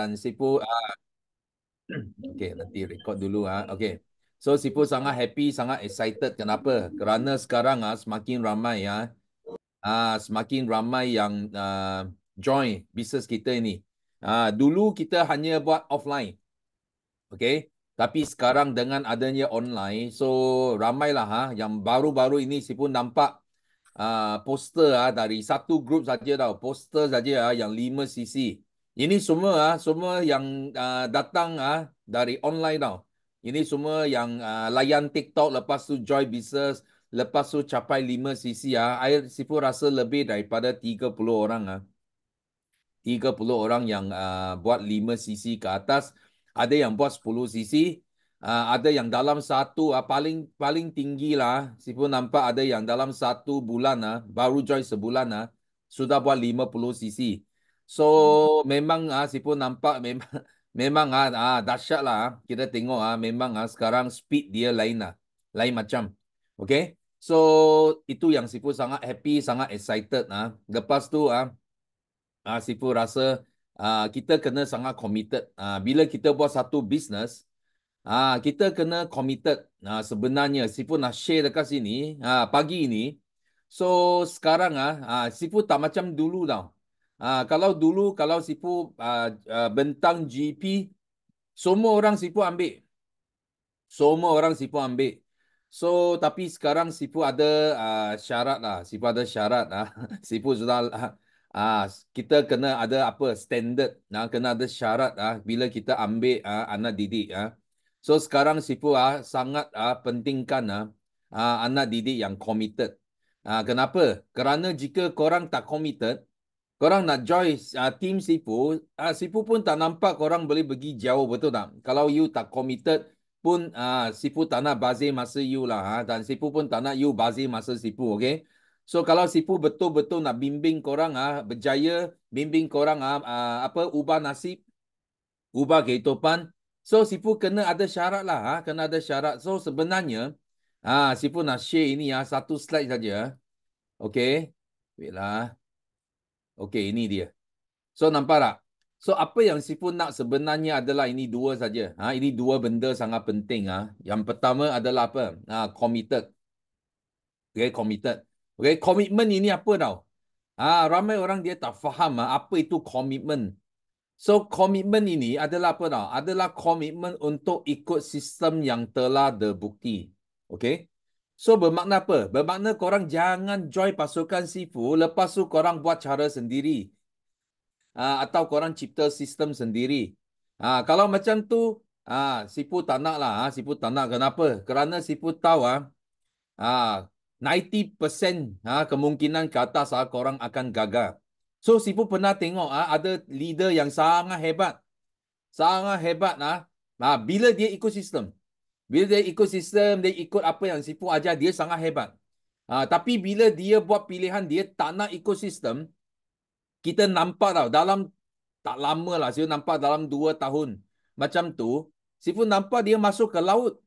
dan Sipu uh, ah. okay, nanti record dulu ah. Uh. Okay. So Sipu sangat happy, sangat excited. Kenapa? Kerana sekarang ah uh, semakin ramai ya. Uh, ah uh, semakin ramai yang uh, join bisnes kita ini. Ah uh, dulu kita hanya buat offline. Okay. Tapi sekarang dengan adanya online, so ramailah ha yang baru-baru ini pun nampak Uh, poster ah uh, dari satu grup saja tau poster saja ah uh, yang lima cc ini semua ah semua yang uh, datang ah dari online tau. Ini semua yang uh, layan TikTok lepas tu Joy Business, lepas tu capai 5 CC ah, saya sifu rasa lebih daripada 30 orang ah. 30 orang yang uh, buat 5 CC ke atas, ada yang buat 10 CC, uh, ada yang dalam satu ah, paling paling tinggi lah. Sifu nampak ada yang dalam satu bulan ah, baru join sebulan ah, sudah buat lima puluh CC. So hmm. memang ah si pun nampak memang memang ah, ah dahsyat lah. Ah. Kita tengok ah memang ah sekarang speed dia lain lah. Lain macam. Okay. So itu yang Sifu sangat happy, sangat excited lah. Lepas tu ah ah Sifu rasa ah kita kena sangat committed ah bila kita buat satu business ah kita kena committed ah sebenarnya Sifu nak share dekat sini ah pagi ini. So sekarang ah ah Sifu tak macam dulu tau. Ah, kalau dulu kalau sipu uh, bentang GP semua orang sipu ambil. Semua orang sipu ambil. So tapi sekarang sipu ada uh, syarat lah. Sipu ada syarat lah. Sipu sudah uh, kita kena ada apa standard. Nah, kena ada syarat lah bila kita ambil uh, anak didik. Uh. So sekarang sipu uh, sangat uh, pentingkan uh, uh, anak didik yang committed. Uh, kenapa? Kerana jika korang tak committed, korang nak join uh, team Sipu, uh, ah, Sipu pun tak nampak korang boleh pergi jauh, betul tak? Kalau you tak committed pun, uh, ah, Sipu tak nak bazir masa you lah. Ha? Dan Sipu pun tak nak you bazir masa Sipu, okay? So, kalau Sipu betul-betul nak bimbing korang ah berjaya, bimbing korang ah uh, apa ubah nasib, ubah kehidupan, So Sipu kena ada syarat lah, ha? kena ada syarat. So sebenarnya, ha, Sipu nak share ini ya, ha, satu slide saja. Okay, wait lah. Okey, ini dia. So, nampak tak? So, apa yang sifu nak sebenarnya adalah ini dua saja. Ha, ini dua benda sangat penting. Ha. Yang pertama adalah apa? Ha, committed. Okay, committed. Okay, commitment ini apa tau? Ha, ramai orang dia tak faham ha, apa itu commitment. So, commitment ini adalah apa tau? Adalah commitment untuk ikut sistem yang telah terbukti. Okay? So bermakna apa? Bermakna korang jangan join pasukan sifu lepas tu korang buat cara sendiri. Uh, atau korang cipta sistem sendiri. Uh, kalau macam tu, uh, sifu tak nak lah. Uh, sifu tak nak. Kenapa? Kerana sifu tahu uh, uh, 90% uh, kemungkinan ke atas uh, korang akan gagal. So sifu pernah tengok uh, ada leader yang sangat hebat. Sangat hebat. Uh, uh, bila dia ikut sistem. Bila dia ikut sistem, dia ikut apa yang sifu ajar, dia sangat hebat. Ha, tapi bila dia buat pilihan, dia tak nak ikut sistem, kita nampak tau dalam tak lama lah, sifu nampak dalam 2 tahun macam tu, sifu nampak dia masuk ke laut.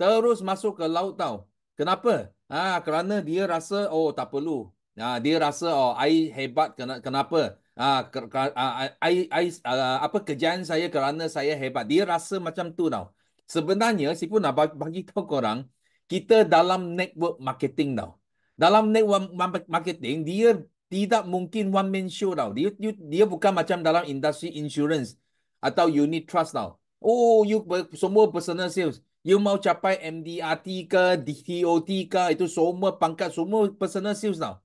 Terus masuk ke laut tau. Kenapa? Ha, kerana dia rasa, oh tak perlu. Ha, dia rasa, oh air hebat, kenapa? Ha, ke, ke, ha, air, air, uh, apa kerjaan saya kerana saya hebat. Dia rasa macam tu tau sebenarnya saya pun nak bagi tahu korang, kita dalam network marketing tau. Dalam network marketing, dia tidak mungkin one man show tau. Dia, dia, dia bukan macam dalam industri insurance atau unit trust tau. Oh, you semua personal sales. You mau capai MDRT ke, DTOT ke, itu semua pangkat, semua personal sales tau.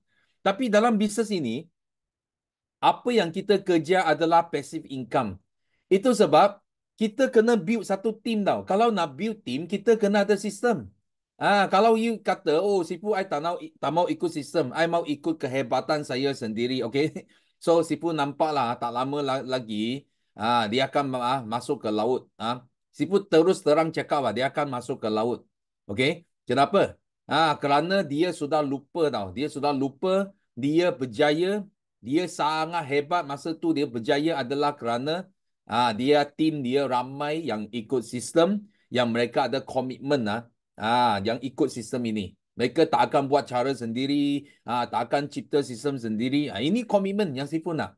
Tapi dalam bisnes ini, apa yang kita kerja adalah passive income. Itu sebab kita kena build satu team tau. Kalau nak build team, kita kena ada sistem. Ah, kalau you kata, oh, sipu, I tak mau, tak mau ikut sistem. I mau ikut kehebatan saya sendiri, okay? So, sipu nampaklah tak lama lagi, ah, dia akan ah, masuk ke laut. Ah. Ha? Sipu terus terang cakap lah, dia akan masuk ke laut. Okay? Kenapa? Ah, kerana dia sudah lupa tau. Dia sudah lupa, dia berjaya, dia sangat hebat masa tu dia berjaya adalah kerana Ah, dia tim dia ramai yang ikut sistem yang mereka ada komitmen ah. Ah, yang ikut sistem ini. Mereka tak akan buat cara sendiri, ah, tak akan cipta sistem sendiri. Ah, ini komitmen yang si pun ah.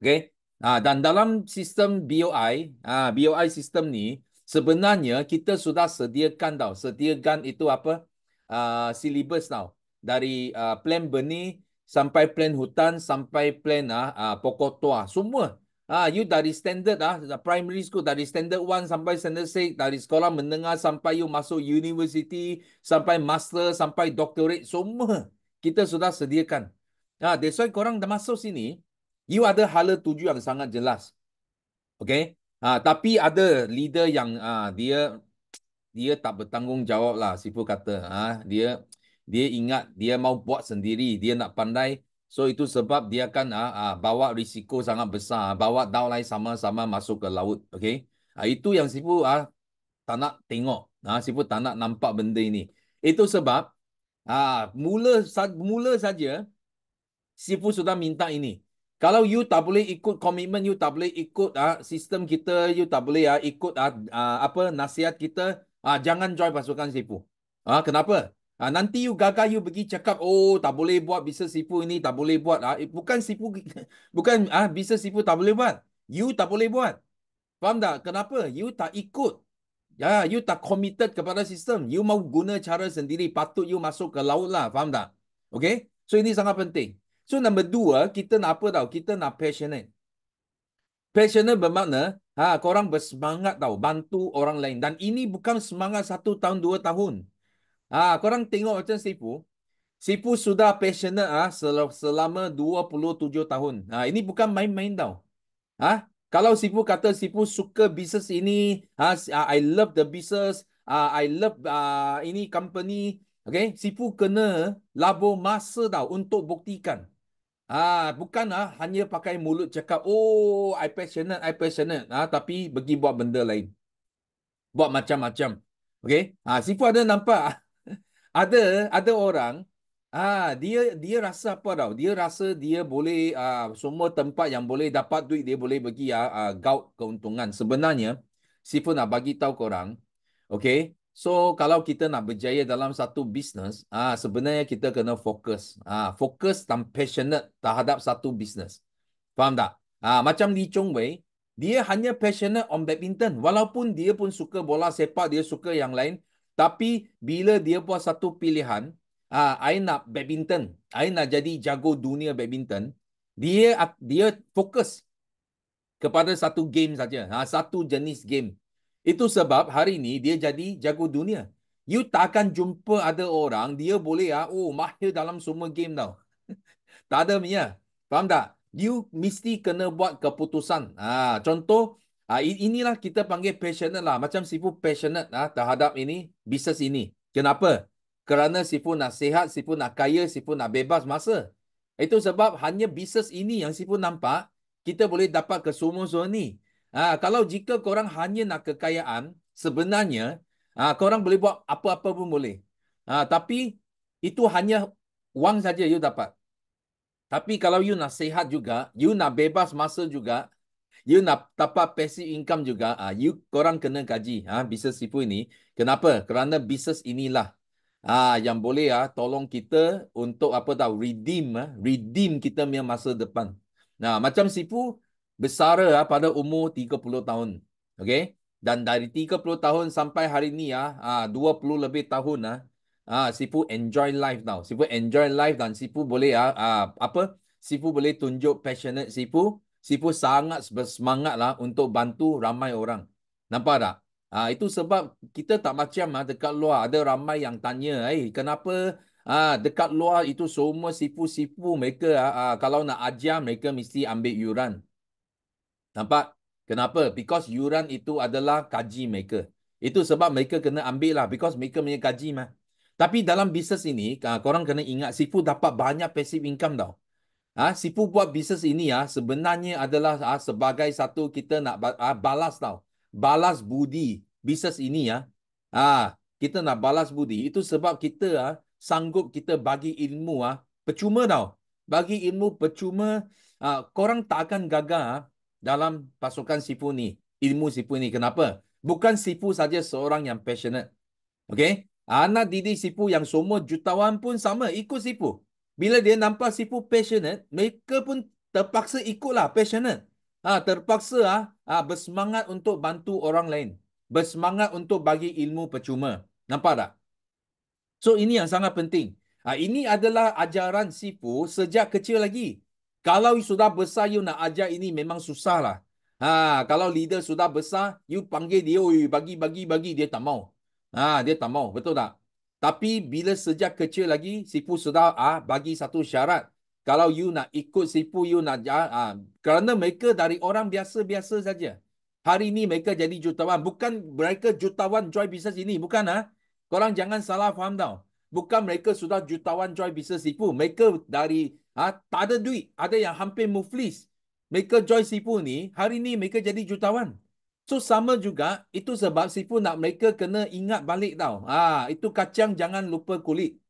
Okay? Ah, dan dalam sistem BOI, ah, BOI sistem ni, sebenarnya kita sudah sediakan tau. Sediakan itu apa? Ah, syllabus tau. Dari ah, plan benih sampai plan hutan sampai plan ah, ah pokok tua. Semua Ah, you dari standard ah, the primary school dari standard one sampai standard six dari sekolah menengah sampai you masuk university, sampai master, sampai doctorate, semua kita sudah sediakan. Ah, that's why korang dah masuk sini, you ada hala tuju yang sangat jelas. Okay? Ah, tapi ada leader yang ah, dia dia tak bertanggungjawab lah, sifu kata. Ah, dia dia ingat dia mau buat sendiri, dia nak pandai, So itu sebab dia kan ah ah bawa risiko sangat besar, uh, bawa daulai sama-sama masuk ke laut. Okay? ah itu yang sifu ah tak nak tengok, ah sifu tak nak nampak benda ini. Itu sebab ah mula, mula saja sifu sudah minta ini. Kalau you tak boleh ikut komitmen, you tak boleh ikut ah sistem kita, you tak boleh uh, ikut ah ah apa nasihat kita, ah jangan join pasukan sifu. ah kenapa? Kenapa? Ha, nanti you gagal you pergi cakap oh tak boleh buat bisnes sipu ini tak boleh buat ah ha, eh, bukan sipu bukan ah ha, bisnes sipu tak boleh buat you tak boleh buat faham tak kenapa you tak ikut ya you tak committed kepada sistem you mau guna cara sendiri patut you masuk ke laut lah faham tak okay so ini sangat penting so number dua, kita nak apa tau kita nak passionate passionate bermakna ha korang bersemangat tau bantu orang lain dan ini bukan semangat satu tahun dua tahun Ah, korang tengok macam sifu. Sifu sudah passionate ah selama 27 tahun. Ah, ini bukan main-main tau. Ah, kalau sifu kata sifu suka bisnes ini, ah, ah, I love the business, ah, I love ah, ini company. Okay, Sifu kena labur masa tau untuk buktikan. Ah, bukan ah, hanya pakai mulut cakap, oh, I passionate, I passionate. Ah, tapi pergi buat benda lain. Buat macam-macam. Okay, ah, sifu ada nampak ada ada orang ah dia dia rasa apa tau dia rasa dia boleh ah, semua tempat yang boleh dapat duit dia boleh bagi ah, ah gout keuntungan sebenarnya sifu nak bagi tahu korang Okay, so kalau kita nak berjaya dalam satu bisnes ah sebenarnya kita kena fokus ah fokus dan passionate terhadap satu bisnes faham tak ah macam Lee Chong Wei dia hanya passionate on badminton walaupun dia pun suka bola sepak dia suka yang lain tapi bila dia buat satu pilihan, ah uh, I nak badminton, I nak jadi jago dunia badminton, dia dia fokus kepada satu game saja, ha, satu jenis game. Itu sebab hari ini dia jadi jago dunia. You takkan jumpa ada orang dia boleh ah oh mahir dalam semua game tau. tak ada punya. Faham tak? You mesti kena buat keputusan. Ah contoh Ah uh, inilah kita panggil passionate lah. Macam sifu passionate lah uh, terhadap ini bisnes ini. Kenapa? Kerana sifu nak sihat, sifu nak kaya, sifu nak bebas masa. Itu sebab hanya bisnes ini yang sifu nampak kita boleh dapat ke semua semua ni. Ah uh, kalau jika korang hanya nak kekayaan sebenarnya ah uh, korang boleh buat apa-apa pun boleh. Ah uh, tapi itu hanya wang saja you dapat. Tapi kalau you nak sihat juga, you nak bebas masa juga, you nak dapat passive income juga, ah, you korang kena gaji ah, bisnes sifu ini. Kenapa? Kerana bisnes inilah ah, yang boleh ah, tolong kita untuk apa tahu redeem, ah, redeem kita punya masa depan. Nah, macam sifu besar ah, pada umur 30 tahun. Okay? Dan dari 30 tahun sampai hari ini, ah, ah, 20 lebih tahun, ah, ah, sifu enjoy life now. Sifu enjoy life dan sifu boleh ah, ah, apa? Sifu boleh tunjuk passionate sifu Sifu sangat bersemangatlah untuk bantu ramai orang. Nampak tak? Ha, itu sebab kita tak macam ha, dekat luar. Ada ramai yang tanya, hey, eh, kenapa ha, dekat luar itu semua sifu-sifu mereka. Ha, ha, kalau nak ajar, mereka mesti ambil yuran. Nampak? Kenapa? Because yuran itu adalah kaji mereka. Itu sebab mereka kena ambil lah. Because mereka punya kaji mah. Tapi dalam bisnes ini, ha, korang kena ingat sifu dapat banyak passive income tau. Ah, ha, sipu buat bisnes ini ya ha, sebenarnya adalah ah ha, sebagai satu kita nak ha, balas tau. Balas budi bisnes ini ya Ha. Ah, ha, kita nak balas budi. Itu sebab kita ah ha, sanggup kita bagi ilmu ah ha, percuma tau. Bagi ilmu percuma ah ha, korang tak akan gagal ha, dalam pasukan sipu ni. Ilmu sipu ni kenapa? Bukan sipu saja seorang yang passionate. Okey? Anak didik sipu yang semua jutawan pun sama ikut sipu bila dia nampak sifu passionate, mereka pun terpaksa ikutlah passionate. Ha, terpaksa ah ha, ha, bersemangat untuk bantu orang lain. Bersemangat untuk bagi ilmu percuma. Nampak tak? So, ini yang sangat penting. Ha, ini adalah ajaran sifu sejak kecil lagi. Kalau you sudah besar, you nak ajar ini memang susah lah. Ha, kalau leader sudah besar, you panggil dia, bagi, bagi, bagi, dia tak mau. Ha, dia tak mau, betul tak? Tapi bila sejak kecil lagi, sipu sudah ah bagi satu syarat. Kalau you nak ikut sipu, you nak ah, ah. Kerana mereka dari orang biasa-biasa saja. Hari ini mereka jadi jutawan. Bukan mereka jutawan joy business ini. Bukan ah. Korang jangan salah faham tau. Bukan mereka sudah jutawan joy business sipu. Mereka dari ah, tak ada duit. Ada yang hampir muflis. Mereka joy sipu ni, hari ini mereka jadi jutawan. So sama juga itu sebab sifu nak mereka kena ingat balik tau. Ah, ha, itu kacang jangan lupa kulit.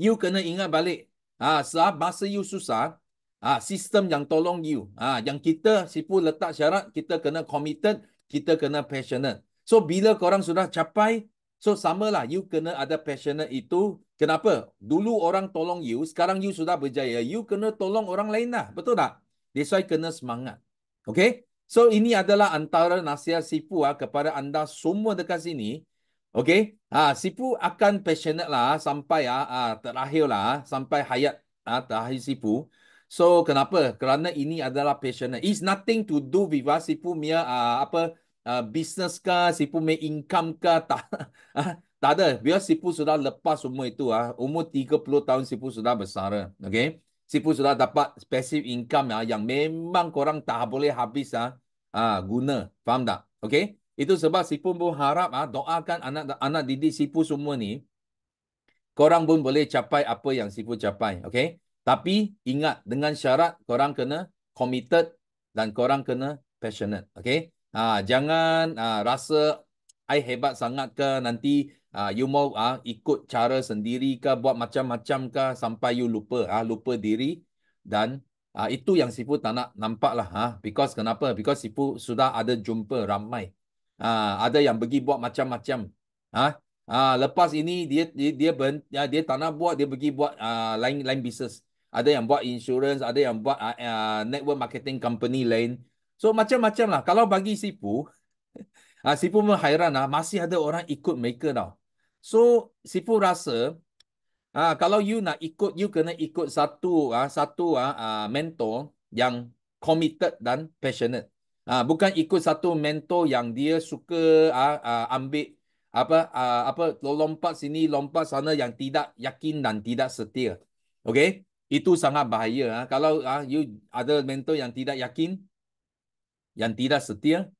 You kena ingat balik. Ah, ha, sebab bahasa you susah. Ah, ha, sistem yang tolong you. Ah, ha, yang kita sifu letak syarat kita kena committed, kita kena passionate. So bila korang sudah capai, so sama lah you kena ada passionate itu. Kenapa? Dulu orang tolong you, sekarang you sudah berjaya, you kena tolong orang lain lah. Betul tak? That's why kena semangat. Okay? So ini adalah antara nasihat sipu ah kepada anda semua dekat sini. Okey? Ha ah, sipu akan passionate lah sampai ah, ah terakhir lah ah, sampai hayat ah terakhir sipu. So kenapa? Kerana ini adalah passionate. It's nothing to do with ah, sipu mere ah apa ah, business ke sipu me income ke tak. tak ada. Biar sipu sudah lepas semua itu ah umur 30 tahun sipu sudah besar. Okey? sifu sudah dapat passive income ya, yang memang korang tak boleh habis ah ya, guna. Faham tak? Okey. Itu sebab sifu pun harap ah doakan anak-anak didik sifu semua ni korang pun boleh capai apa yang sifu capai. Okey. Tapi ingat dengan syarat korang kena committed dan korang kena passionate. Okey. Ah jangan uh, rasa I hebat sangat ke nanti Uh, you mau uh, ikut cara sendiri ke, buat macam-macam ke, sampai you lupa, uh, lupa diri. Dan uh, itu yang sipu tak nak nampak lah. Uh, because kenapa? Because sipu sudah ada jumpa ramai. Uh, ada yang pergi buat macam-macam. Uh, uh, lepas ini, dia dia dia, ber, uh, ya, dia tak nak buat, dia pergi buat uh, lain lain bisnes. Ada yang buat insurance, ada yang buat uh, uh, network marketing company lain. So macam-macam lah. Kalau bagi sipu Ah, uh, sipu pun hairan lah. Masih ada orang ikut mereka tau. So sifu rasa ah kalau you nak ikut you kena ikut satu ah satu ah, ah mentor yang committed dan passionate. Ah bukan ikut satu mentor yang dia suka ah, ah ambil apa ah, apa lompat sini lompat sana yang tidak yakin dan tidak setia. Okay? Itu sangat bahaya ah kalau ah you ada mentor yang tidak yakin yang tidak setia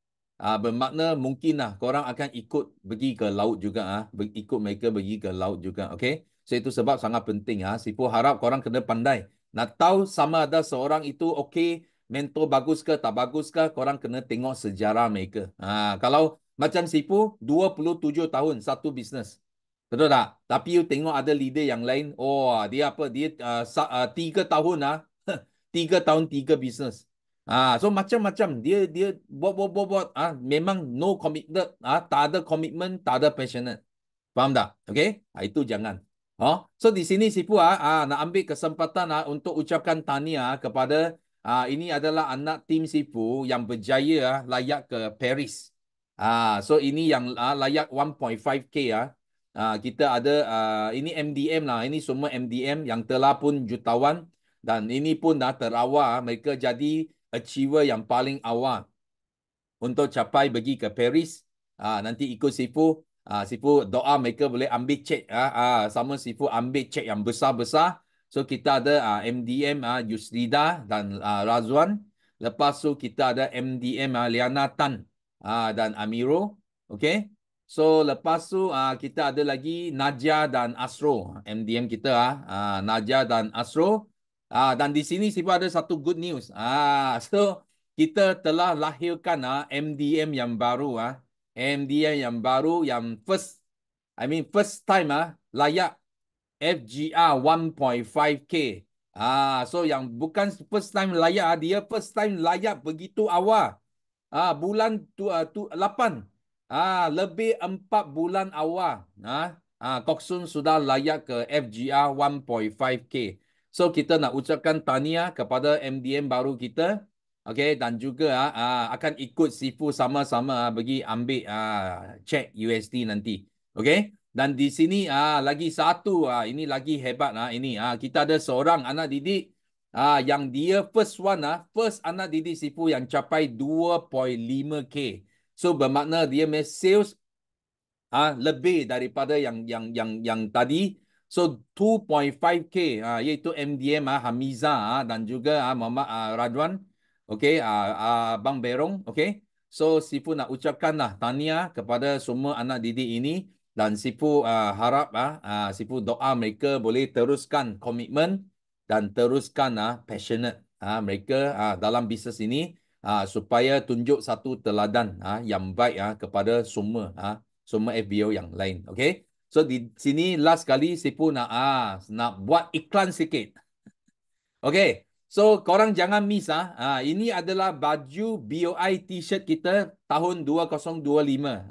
Ah bermakna mungkinlah lah korang akan ikut pergi ke laut juga ah ikut mereka pergi ke laut juga Okay, so itu sebab sangat penting ah sipu harap korang kena pandai nak tahu sama ada seorang itu okey mentor bagus ke tak bagus ke korang kena tengok sejarah mereka ah kalau macam sipu 27 tahun satu bisnes betul tak tapi you tengok ada leader yang lain oh dia apa dia uh, uh, 3 tahun ah tiga tahun tiga bisnes Ah, so macam-macam dia dia buat buat buat buat ah memang no committed ah tak ada commitment tak ada passionate. Faham tak? Okay? Ah, itu jangan. Oh, so di sini sipu ah, ah nak ambil kesempatan ah untuk ucapkan tahniah kepada ah ini adalah anak tim si sipu yang berjaya ah layak ke Paris. Ah, so ini yang ah, layak 1.5k ah. Ah kita ada ah ini MDM lah, ini semua MDM yang telah pun jutawan dan ini pun dah terawal ah. mereka jadi achiever yang paling awal untuk capai pergi ke Paris. Ah, nanti ikut Sifu. Ah, Sifu doa mereka boleh ambil cek. Ah, ah, sama Sifu ambil cek yang besar-besar. So kita ada ah, MDM ah, Yuslida dan ah, Razwan. Lepas tu kita ada MDM ah, Liana Tan ah, dan Amiro. Okay. So lepas tu ah, kita ada lagi Najah dan Asro MDM kita. Ah, ah, Najah dan Asro. Najah Ah dan di sini siapa ada satu good news. Ah so kita telah lahirkan ah MDM yang baru ah MDM yang baru yang first I mean first time ah layak FGR 1.5k. Ah so yang bukan first time layak ah, dia first time layak begitu awal. Ah bulan tu, uh, tu 8. Ah lebih 4 bulan awal. Ah ah Koksun sudah layak ke FGR 1.5k. So kita nak ucapkan tahniah kepada MDM baru kita. okay, dan juga ah, ah, akan ikut sifu sama-sama ah, bagi ambil ah, check USD nanti. okay. dan di sini ah, lagi satu ah, ini lagi hebat ah, ini ah, kita ada seorang anak didik ah, yang dia first one ah, first anak didik sifu yang capai 2.5k. So bermakna dia make sales ah, lebih daripada yang yang yang yang, yang tadi. So 2.5k ah, uh, iaitu MDM uh, ah, Hamiza uh, dan juga uh, Muhammad uh, Radwan. Okey, uh, uh, Bang Berong. Okey, so Sifu nak ucapkanlah tanya kepada semua anak didik ini dan Sifu uh, harap ah uh, Sifu doa mereka boleh teruskan komitmen dan teruskan uh, passionate uh, mereka uh, dalam bisnes ini uh, supaya tunjuk satu teladan uh, yang baik uh, kepada semua uh, semua FBO yang lain. Okey. So di sini last kali pun nak ah nak buat iklan sikit. Okay. So korang jangan miss ah. ah ini adalah baju BOI t-shirt kita tahun 2025.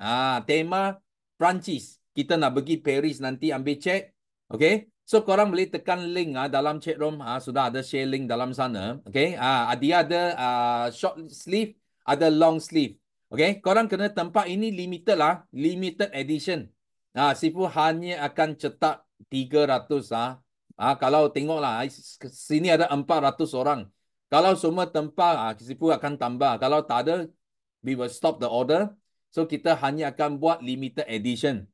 Ah tema Perancis. Kita nak pergi Paris nanti ambil cek. Okay. So korang boleh tekan link ah dalam chat room ah sudah ada share link dalam sana. Okay. Ah ada ada ah, short sleeve, ada long sleeve. Okay. Korang kena tempat ini limited lah. Limited edition. Ha, sifu hanya akan cetak 300. Ah, ha. ha, kalau tengoklah, ah, sini ada 400 orang. Kalau semua tempat, ha, ah, sifu akan tambah. Kalau tak ada, we will stop the order. So, kita hanya akan buat limited edition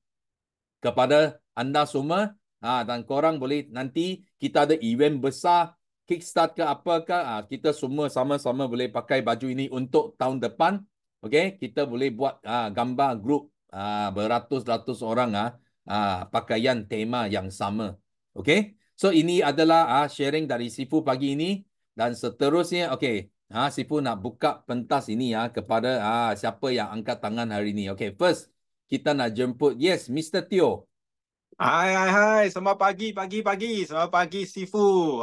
kepada anda semua. Ha, dan korang boleh nanti kita ada event besar, kickstart ke apa ke? ha, kita semua sama-sama boleh pakai baju ini untuk tahun depan. Okay, kita boleh buat ha, gambar group ah beratus-ratus orang ah ah pakaian tema yang sama. Okay, so ini adalah ah sharing dari Sifu pagi ini dan seterusnya. Okay, ah Sifu nak buka pentas ini ah kepada ah siapa yang angkat tangan hari ini. Okay, first kita nak jemput yes, Mr. Teo. Hai, hai, hai. Selamat pagi, pagi, pagi. Selamat pagi, Sifu.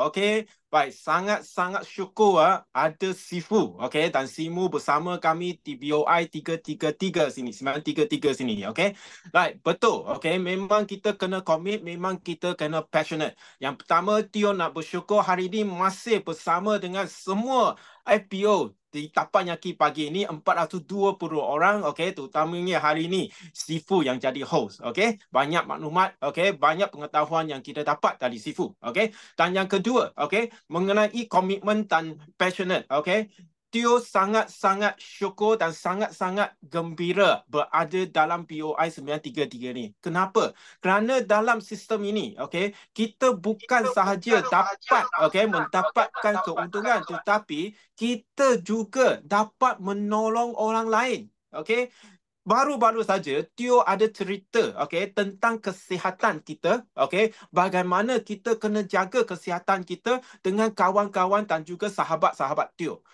Okey. Baik, sangat-sangat syukur ah, ada Sifu. Okey, dan Simu bersama kami di BOI 333 sini. 933 sini, okey. Baik, betul. Okey, memang kita kena komit. Memang kita kena passionate. Yang pertama, Tio nak bersyukur hari ini masih bersama dengan semua FPO di tapak nyaki pagi ini 420 orang okey terutamanya hari ini Sifu yang jadi host okey banyak maklumat okey banyak pengetahuan yang kita dapat dari Sifu okey dan yang kedua okey mengenai komitmen dan passionate okey Tio sangat-sangat syukur dan sangat-sangat gembira berada dalam POI 933 ni. Kenapa? Kerana dalam sistem ini, okay, kita bukan sahaja dapat okay, mendapatkan keuntungan tetapi kita juga dapat menolong orang lain. Okay? Baru-baru saja Tio ada cerita okay, tentang kesihatan kita. Okay, bagaimana kita kena jaga kesihatan kita dengan kawan-kawan dan juga sahabat-sahabat Tio.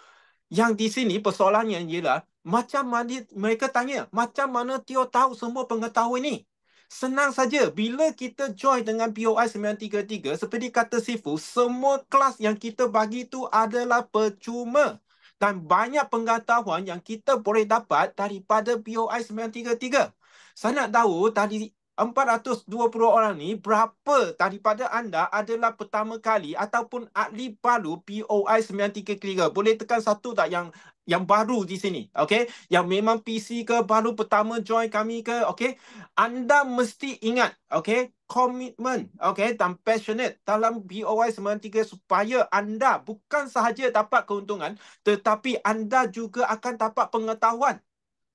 Yang di sini persoalannya ialah macam mana mereka tanya, macam mana Tio tahu semua pengetahuan ini? Senang saja bila kita join dengan POI 933 seperti kata Sifu, semua kelas yang kita bagi itu adalah percuma. Dan banyak pengetahuan yang kita boleh dapat daripada POI 933. Saya nak tahu tadi 420 orang ni berapa daripada anda adalah pertama kali ataupun ahli baru POI 9330 boleh tekan satu tak yang yang baru di sini okey yang memang PC ke baru pertama join kami ke okey anda mesti ingat okey komitmen okey dan passionate dalam POI 93 supaya anda bukan sahaja dapat keuntungan tetapi anda juga akan dapat pengetahuan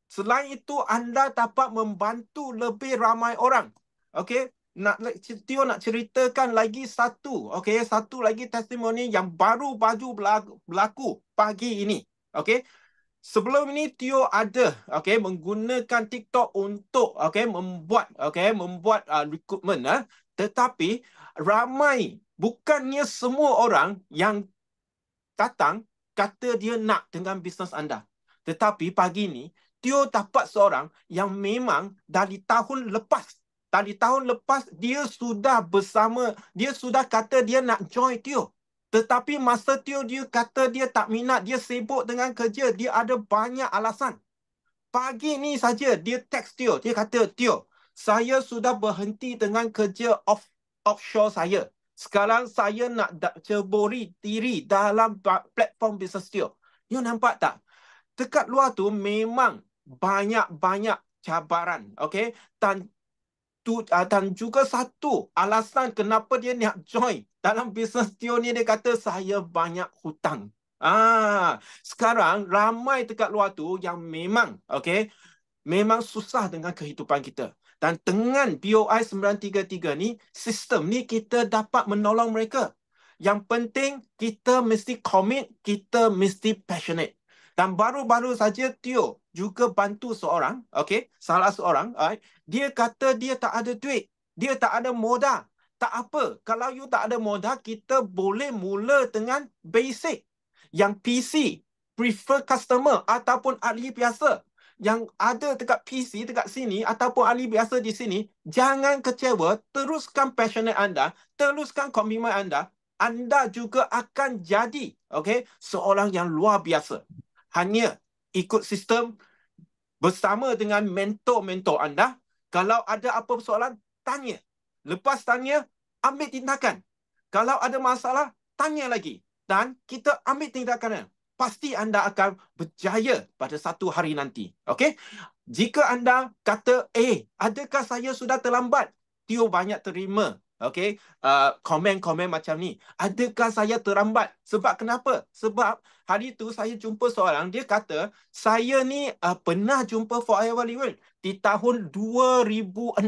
Selain itu, anda dapat membantu lebih ramai orang. Okay? Nak, Tio nak ceritakan lagi satu. Okay? Satu lagi testimoni yang baru baju berlaku pagi ini. Okay? Sebelum ini, Tio ada okay, menggunakan TikTok untuk okay, membuat okay, membuat uh, recruitment. Eh? Tetapi, ramai, bukannya semua orang yang datang kata dia nak dengan bisnes anda. Tetapi pagi ini, Tio dapat seorang yang memang dari tahun lepas dari tahun lepas dia sudah bersama dia sudah kata dia nak join Tio tetapi masa Tio dia kata dia tak minat dia sibuk dengan kerja dia ada banyak alasan pagi ni saja dia text Tio dia kata Tio saya sudah berhenti dengan kerja off offshore saya sekarang saya nak ceburi diri dalam platform bisnes Tio you nampak tak dekat luar tu memang banyak-banyak cabaran. Okay? Dan, tu, uh, ah, dan juga satu alasan kenapa dia nak join. Dalam bisnes Tio ni dia kata saya banyak hutang. Ah, sekarang ramai dekat luar tu yang memang okay, memang susah dengan kehidupan kita. Dan dengan BOI 933 ni, sistem ni kita dapat menolong mereka. Yang penting, kita mesti commit, kita mesti passionate dan baru-baru saja Tio juga bantu seorang, okay, salah seorang, right? dia kata dia tak ada duit, dia tak ada modal. Tak apa, kalau you tak ada modal, kita boleh mula dengan basic. Yang PC, prefer customer ataupun ahli biasa. Yang ada dekat PC dekat sini ataupun ahli biasa di sini, jangan kecewa, teruskan passionate anda, teruskan komitmen anda, anda juga akan jadi okay, seorang yang luar biasa hanya ikut sistem bersama dengan mentor-mentor anda. Kalau ada apa persoalan, tanya. Lepas tanya, ambil tindakan. Kalau ada masalah, tanya lagi. Dan kita ambil tindakan. Pasti anda akan berjaya pada satu hari nanti. Okey? Jika anda kata, eh, adakah saya sudah terlambat? Tio banyak terima Okay, komen-komen uh, macam ni. Adakah saya terambat? Sebab kenapa? Sebab hari tu saya jumpa seorang, dia kata, saya ni uh, pernah jumpa Fuad World di tahun 2006.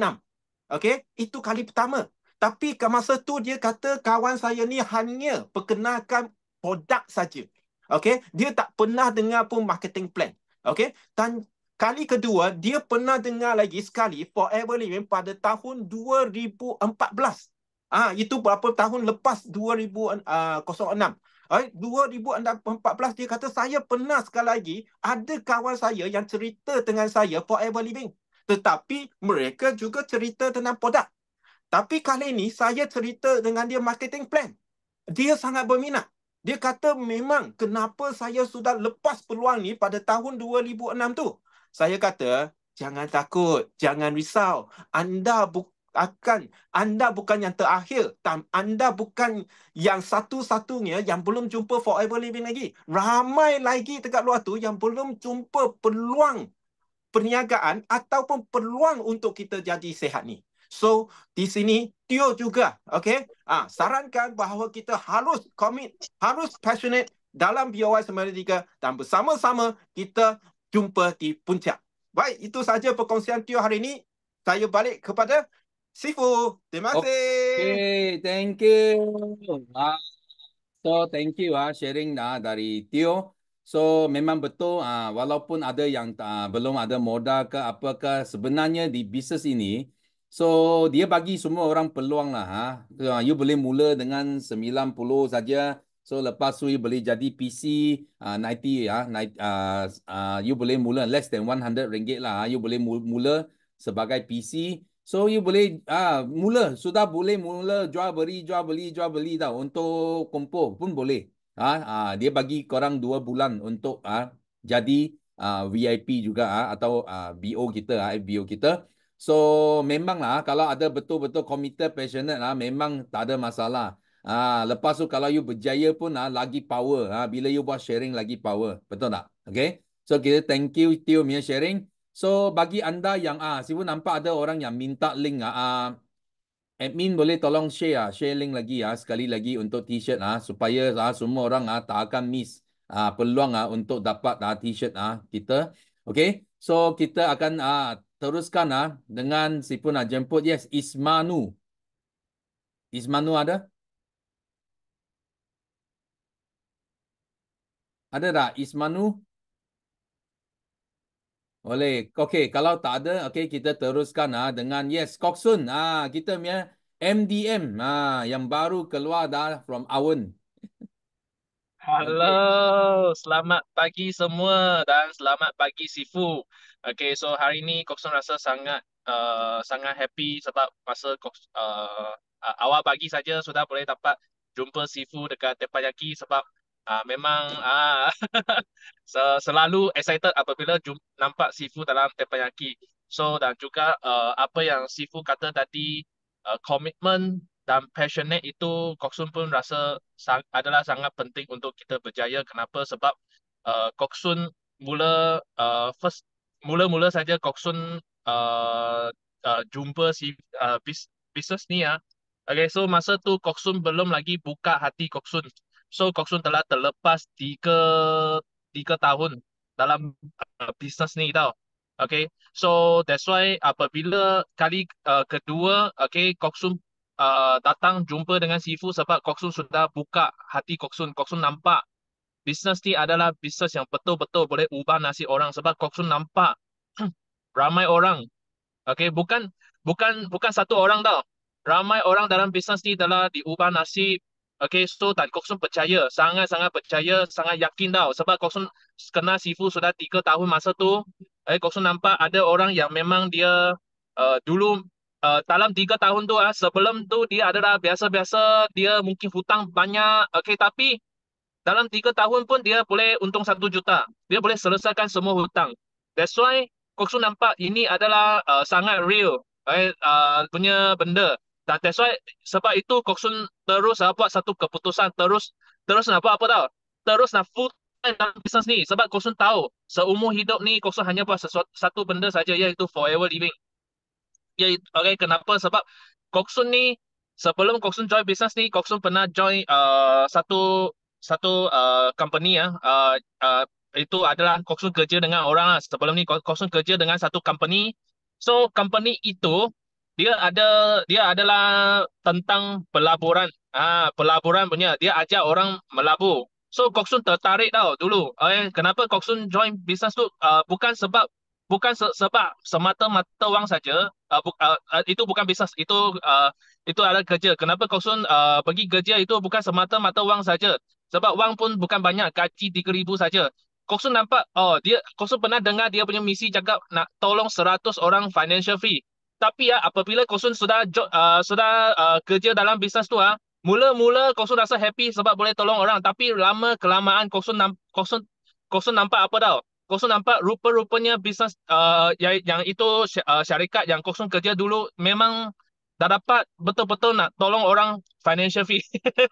Okay, itu kali pertama. Tapi ke masa tu dia kata kawan saya ni hanya perkenalkan produk saja. Okay, dia tak pernah dengar pun marketing plan. Okay, tan. Kali kedua, dia pernah dengar lagi sekali Forever Living pada tahun 2014. Ah, itu berapa tahun lepas 2006. Right, 2014 dia kata saya pernah sekali lagi ada kawan saya yang cerita dengan saya Forever Living. Tetapi mereka juga cerita tentang produk. Tapi kali ini saya cerita dengan dia marketing plan. Dia sangat berminat. Dia kata memang kenapa saya sudah lepas peluang ni pada tahun 2006 tu saya kata jangan takut, jangan risau. Anda bukan akan anda bukan yang terakhir, tam anda bukan yang satu-satunya yang belum jumpa forever living lagi. Ramai lagi dekat luar tu yang belum jumpa peluang perniagaan ataupun peluang untuk kita jadi sehat ni. So, di sini Tio juga, okay? Ah, ha, sarankan bahawa kita harus commit, harus passionate dalam BOY 93 dan bersama-sama kita jumpa di puncak. Baik, itu sahaja perkongsian Tio hari ini. Saya balik kepada Sifu. Terima kasih. Okay, thank you. Ah, so, thank you ah, sharing dah dari Tio. So, memang betul, ah, walaupun ada yang ah, belum ada modal ke apa ke sebenarnya di bisnes ini, So dia bagi semua orang peluang lah ha. You boleh mula dengan 90 saja So lepas tu you boleh jadi PC uh, 90 ya, uh, uh, uh, you boleh mula less than 100 ringgit lah. Uh, you boleh mula sebagai PC. So you boleh ah uh, mula sudah boleh mula jual beli jual beli jual beli dah untuk kompo pun boleh. Ah uh, uh, dia bagi korang 2 bulan untuk ah uh, jadi ah uh, VIP juga ah uh, atau ah uh, BO kita ah uh, BO kita. So memanglah kalau ada betul-betul committed passionate lah memang tak ada masalah. Ha, lepas tu kalau you berjaya pun ha, lagi power. Ha, bila you buat sharing lagi power. Betul tak? Okay. So kita okay, thank you Tio punya sharing. So bagi anda yang ah ha, sibu nampak ada orang yang minta link ah ha, ha, admin boleh tolong share ha, share link lagi ah ha, sekali lagi untuk t-shirt ah ha, supaya ah ha, semua orang ah ha, tak akan miss ah ha, peluang ah ha, untuk dapat ah ha, t-shirt ah ha, kita. Okay. So kita akan ah ha, teruskan ah ha, dengan sibu nak jemput yes Ismanu. Ismanu ada? Ada tak Ismanu? Boleh. Okey, kalau tak ada, okey kita teruskan ah dengan yes, Koksun. Ah, kita punya MDM ah yang baru keluar dah from Awen. Hello, selamat pagi semua dan selamat pagi Sifu. Okay, so hari ini Koksun rasa sangat uh, sangat happy sebab masa uh, awal pagi saja sudah boleh dapat jumpa Sifu dekat tempat yaki sebab uh, memang uh, selalu excited apabila jum- nampak sifu dalam teppanyaki. So dan juga uh, apa yang sifu kata tadi komitmen eh, uh, dan passionate itu Koksun pun rasa sang- adalah sangat penting untuk kita berjaya. Kenapa? Sebab uh, eh, Koksun mula uh, first mula-mula saja Koksun uh, uh, jumpa si uh, bis- bisnes ni ya. Okay, so masa tu Koksun belum lagi buka hati Koksun. So Koksun telah terlepas tiga tiga tahun dalam uh, bisnes ni tau. Okay. So that's why apabila kali uh, kedua okay, Koksun uh, datang jumpa dengan Sifu sebab Koksun sudah buka hati Koksun. Koksun nampak bisnes ni adalah bisnes yang betul-betul boleh ubah nasib orang sebab Koksun nampak ramai orang. Okay. Bukan bukan bukan satu orang tau. Ramai orang dalam bisnes ni telah diubah nasib Okay, so dan Kokson percaya, sangat-sangat percaya, sangat yakin tau. Sebab Kokson kenal Sifu sudah tiga tahun masa tu. Eh, Kokson nampak ada orang yang memang dia uh, dulu uh, dalam tiga tahun tu, uh, sebelum tu dia adalah biasa-biasa, dia mungkin hutang banyak. Okay, tapi dalam tiga tahun pun dia boleh untung satu juta. Dia boleh selesaikan semua hutang. That's why Kokson nampak ini adalah uh, sangat real. Eh, uh, punya benda. Dan that's why sebab itu Koksun terus nak ah, buat satu keputusan terus terus nak buat apa tau? Terus nak full time dalam bisnes ni sebab Koksun tahu seumur hidup ni Koksun hanya buat sesuatu, satu benda saja iaitu forever living. Ya, okay, kenapa? Sebab Koksun ni sebelum Koksun join bisnes ni, Koksun pernah join uh, satu satu uh, company ya. Uh, uh, itu adalah Koksun kerja dengan orang lah. Sebelum ni Koksun kerja dengan satu company. So company itu dia ada dia adalah tentang pelaburan ah pelaburan punya dia ajar orang melabur so koksun tertarik tau dulu oh, eh kenapa koksun join bisnes tu uh, bukan sebab bukan se- sebab semata-mata wang saja uh, bu- uh, uh, itu bukan bisnes itu uh, itu adalah kerja kenapa koksun uh, pergi kerja itu bukan semata-mata wang saja sebab wang pun bukan banyak gaji 3000 saja koksun nampak oh dia koksun pernah dengar dia punya misi cakap nak tolong 100 orang financial free tapi ya apabila kosun sudah uh, sudah uh, kerja dalam bisnes tu ah mula-mula kosun rasa happy sebab boleh tolong orang tapi lama kelamaan kosun kosun kosun nampak apa tau kosun nampak rupa-rupanya bisnes uh, yang, itu syarikat yang kosun kerja dulu memang dah dapat betul-betul nak tolong orang financial fee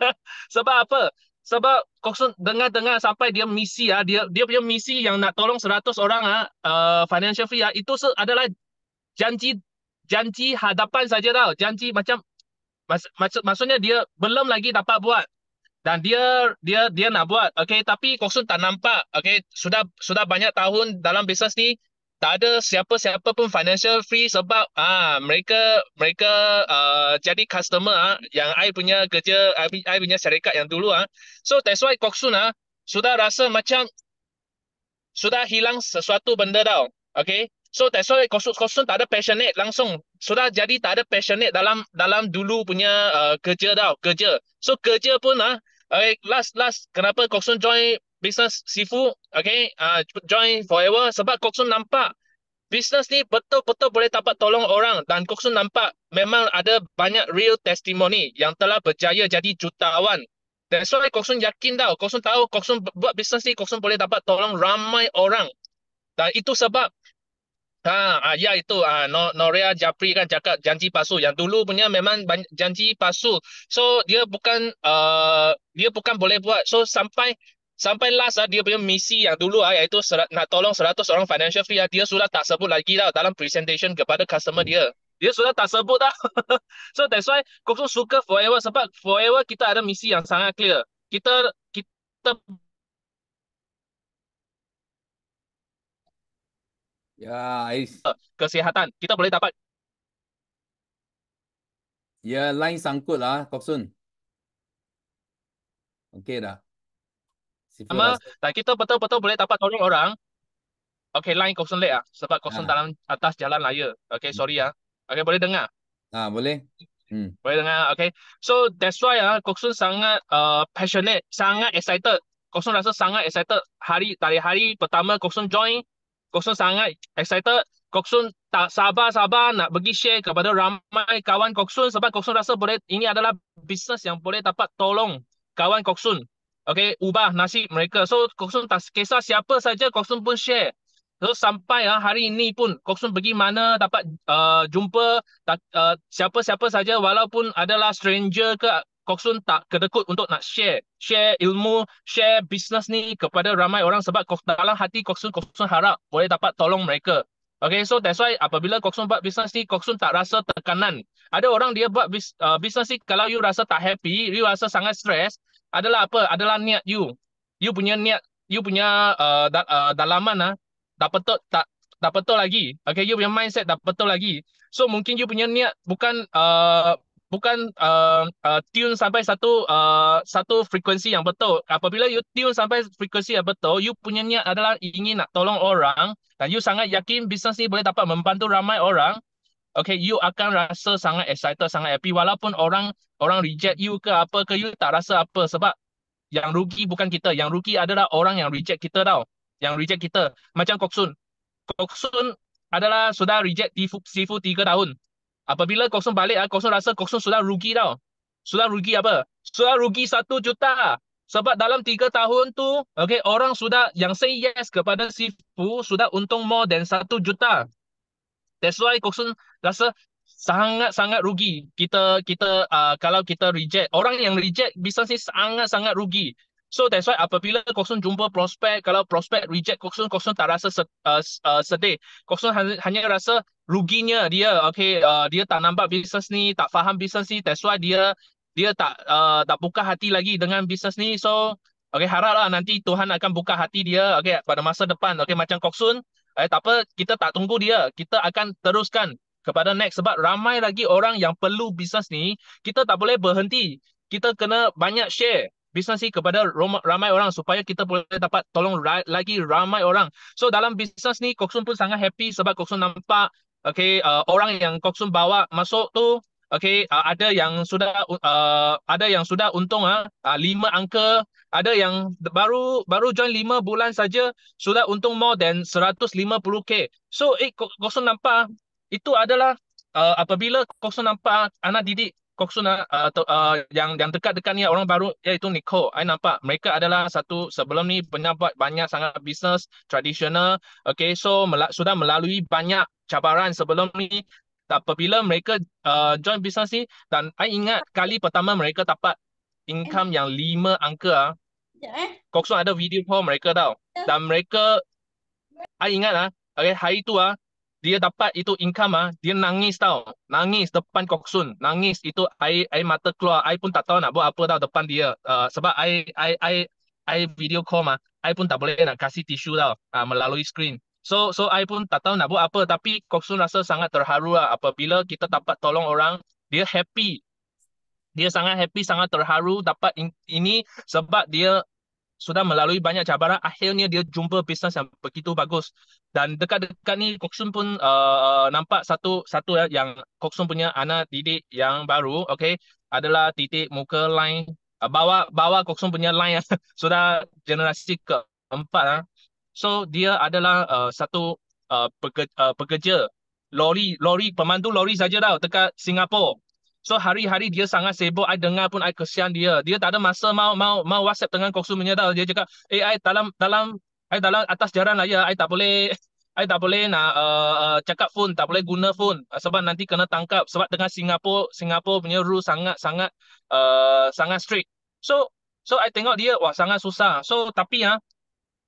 sebab apa sebab kosong dengar-dengar sampai dia misi ya dia dia punya misi yang nak tolong 100 orang ah uh, financial fee ya itu adalah janji janji hadapan saja tau. Janji macam mas mas maksudnya dia belum lagi dapat buat. Dan dia dia dia nak buat. Okey, tapi Koksun tak nampak. Okey, sudah sudah banyak tahun dalam bisnes ni tak ada siapa-siapa pun financial free sebab ah mereka mereka uh, jadi customer ah, yang I punya kerja, I, I punya syarikat yang dulu. Ah. So that's why Koksun ah, sudah rasa macam sudah hilang sesuatu benda tau. Okay, So that's why kosong kosong tak ada passionate langsung. Sudah jadi tak ada passionate dalam dalam dulu punya uh, kerja tau, kerja. So kerja pun lah. uh, okay, last last kenapa kosong join business sifu, okay, ah uh, join forever sebab kosong nampak business ni betul-betul boleh dapat tolong orang dan kosong nampak memang ada banyak real testimony yang telah berjaya jadi jutawan. That's why kosong yakin tau, kosong tahu kosong buat business ni kosong boleh dapat tolong ramai orang. Dan itu sebab Ha, ah, ya itu ah, Noria Japri kan cakap janji palsu. Yang dulu punya memang janji palsu. So dia bukan uh, dia bukan boleh buat. So sampai sampai last ah, dia punya misi yang dulu ah, iaitu nak tolong 100 orang financial free. Ah, dia sudah tak sebut lagi dah dalam presentation kepada customer dia. Dia sudah tak sebut dah. so that's why Kokso suka forever sebab forever kita ada misi yang sangat clear. Kita kita Ya, yeah, kesihatan kita boleh dapat. Ya, lain sangkut lah, Kopsun. Okey dah. Sama, dan kita betul-betul boleh dapat tolong orang. Okey, lain Kopsun late lah. Sebab Kopsun ha. Ah. dalam atas jalan raya. Okey, sorry ya. Okey, boleh dengar? Ah, boleh. Hmm. Boleh dengar, Okey. So, that's why uh, ah, Koksun sangat uh, passionate, sangat excited. Koksun rasa sangat excited hari dari hari pertama Koksun join Kosun sangat excited. Kosun tak sabar-sabar nak bagi share kepada ramai kawan Kosun sebab Kosun rasa boleh ini adalah bisnes yang boleh dapat tolong kawan Kosun. Okay, ubah nasib mereka. So, Kosun tak kisah siapa saja, Kosun pun share. So, sampai ah hari ini pun, Kosun pergi mana dapat uh, jumpa uh, siapa-siapa saja walaupun adalah stranger ke Koksun tak kedekut untuk nak share share ilmu, share bisnes ni kepada ramai orang sebab dalam hati Koksun Koksun harap boleh dapat tolong mereka. Okay, so that's why apabila Koksun buat bisnes ni, Koksun tak rasa tekanan. Ada orang dia buat bis, uh, bisnes ni, kalau you rasa tak happy, you rasa sangat stres, adalah apa? Adalah niat you. You punya niat, you punya uh, da, uh, dalaman, uh, ah, tak betul, tak, tak betul lagi. Okay, you punya mindset tak betul lagi. So mungkin you punya niat bukan uh, bukan uh, uh, tune sampai satu uh, satu frekuensi yang betul. Apabila you tune sampai frekuensi yang betul, you punya niat adalah ingin nak tolong orang dan you sangat yakin bisnes ni boleh dapat membantu ramai orang. Okay, you akan rasa sangat excited, sangat happy walaupun orang orang reject you ke apa ke you tak rasa apa sebab yang rugi bukan kita. Yang rugi adalah orang yang reject kita tau. Yang reject kita. Macam Koksun. Koksun adalah sudah reject Sifu 3 tahun. Apabila kosong balik, ah, kosong rasa kosong sudah rugi tau. Sudah rugi apa? Sudah rugi satu juta. Sebab dalam tiga tahun tu, okay, orang sudah yang say yes kepada sifu sudah untung more than satu juta. That's why kosong rasa sangat-sangat rugi. Kita kita uh, kalau kita reject, orang yang reject bisnes ni sangat-sangat rugi. So that's why apabila kosong jumpa prospek, kalau prospek reject kosong, kosong tak rasa uh, uh, sedih. Kosong hanya, hanya rasa ruginya dia okay uh, dia tak nampak bisnes ni tak faham bisnes ni that's why dia dia tak uh, tak buka hati lagi dengan bisnes ni so okay haraplah nanti Tuhan akan buka hati dia okay pada masa depan okay macam Koksun eh tak apa kita tak tunggu dia kita akan teruskan kepada next sebab ramai lagi orang yang perlu bisnes ni kita tak boleh berhenti kita kena banyak share bisnes ni kepada ramai orang supaya kita boleh dapat tolong lagi ramai orang. So dalam bisnes ni Koksun pun sangat happy sebab Koksun nampak okay, uh, orang yang Koksum bawa masuk tu, okay, uh, ada yang sudah uh, ada yang sudah untung ah uh, lima angka, ada yang baru baru join lima bulan saja sudah untung more than seratus lima puluh k. So, eh, Koksum nampak itu adalah uh, apabila Koksum nampak anak didik Koksuna ah, ah, atau uh, yang yang dekat-dekat ni orang baru iaitu Nicole. Saya nampak mereka adalah satu sebelum ni pernah buat banyak sangat bisnes tradisional. Okay, so mel- sudah melalui banyak cabaran sebelum ni. Apabila mereka uh, join bisnes ni dan saya ingat kali pertama mereka dapat income yang lima angka. Ah. Koksun ya, eh? ada video call mereka tau. Ya. Dan mereka, saya ingat lah. okay, hari tu ah, dia dapat itu income ah dia nangis tau nangis depan koksun nangis itu ai ai mata keluar ai pun tak tahu nak buat apa tau depan dia uh, sebab ai ai ai ai video call mah ai pun tak boleh nak kasih tisu tau uh, melalui screen so so ai pun tak tahu nak buat apa tapi koksun rasa sangat terharu lah apabila kita dapat tolong orang dia happy dia sangat happy sangat terharu dapat in, ini sebab dia sudah melalui banyak cabaran akhirnya dia jumpa bisnes yang begitu bagus dan dekat-dekat ni Koksun pun uh, nampak satu satu ya, yang Koksun punya anak titik yang baru okay? adalah titik muka lain uh, bawa bawa Koksun punya lain ya, sudah generasi keempat ya. so dia adalah uh, satu uh, pekerja, uh, pekerja lori lori pemandu lori saja tau dekat Singapura So hari-hari dia sangat sibuk Aku dengar pun aku kesian dia Dia tak ada masa Mau mau mau WhatsApp dengan Koksun punya tau Dia cakap Eh I dalam Dalam saya dalam atas jalan raya, lah, saya tak boleh saya tak boleh nak uh, cakap phone, tak boleh guna phone sebab nanti kena tangkap sebab dengan Singapura Singapura punya rule sangat sangat uh, sangat strict. So so I tengok dia wah sangat susah. So tapi ya,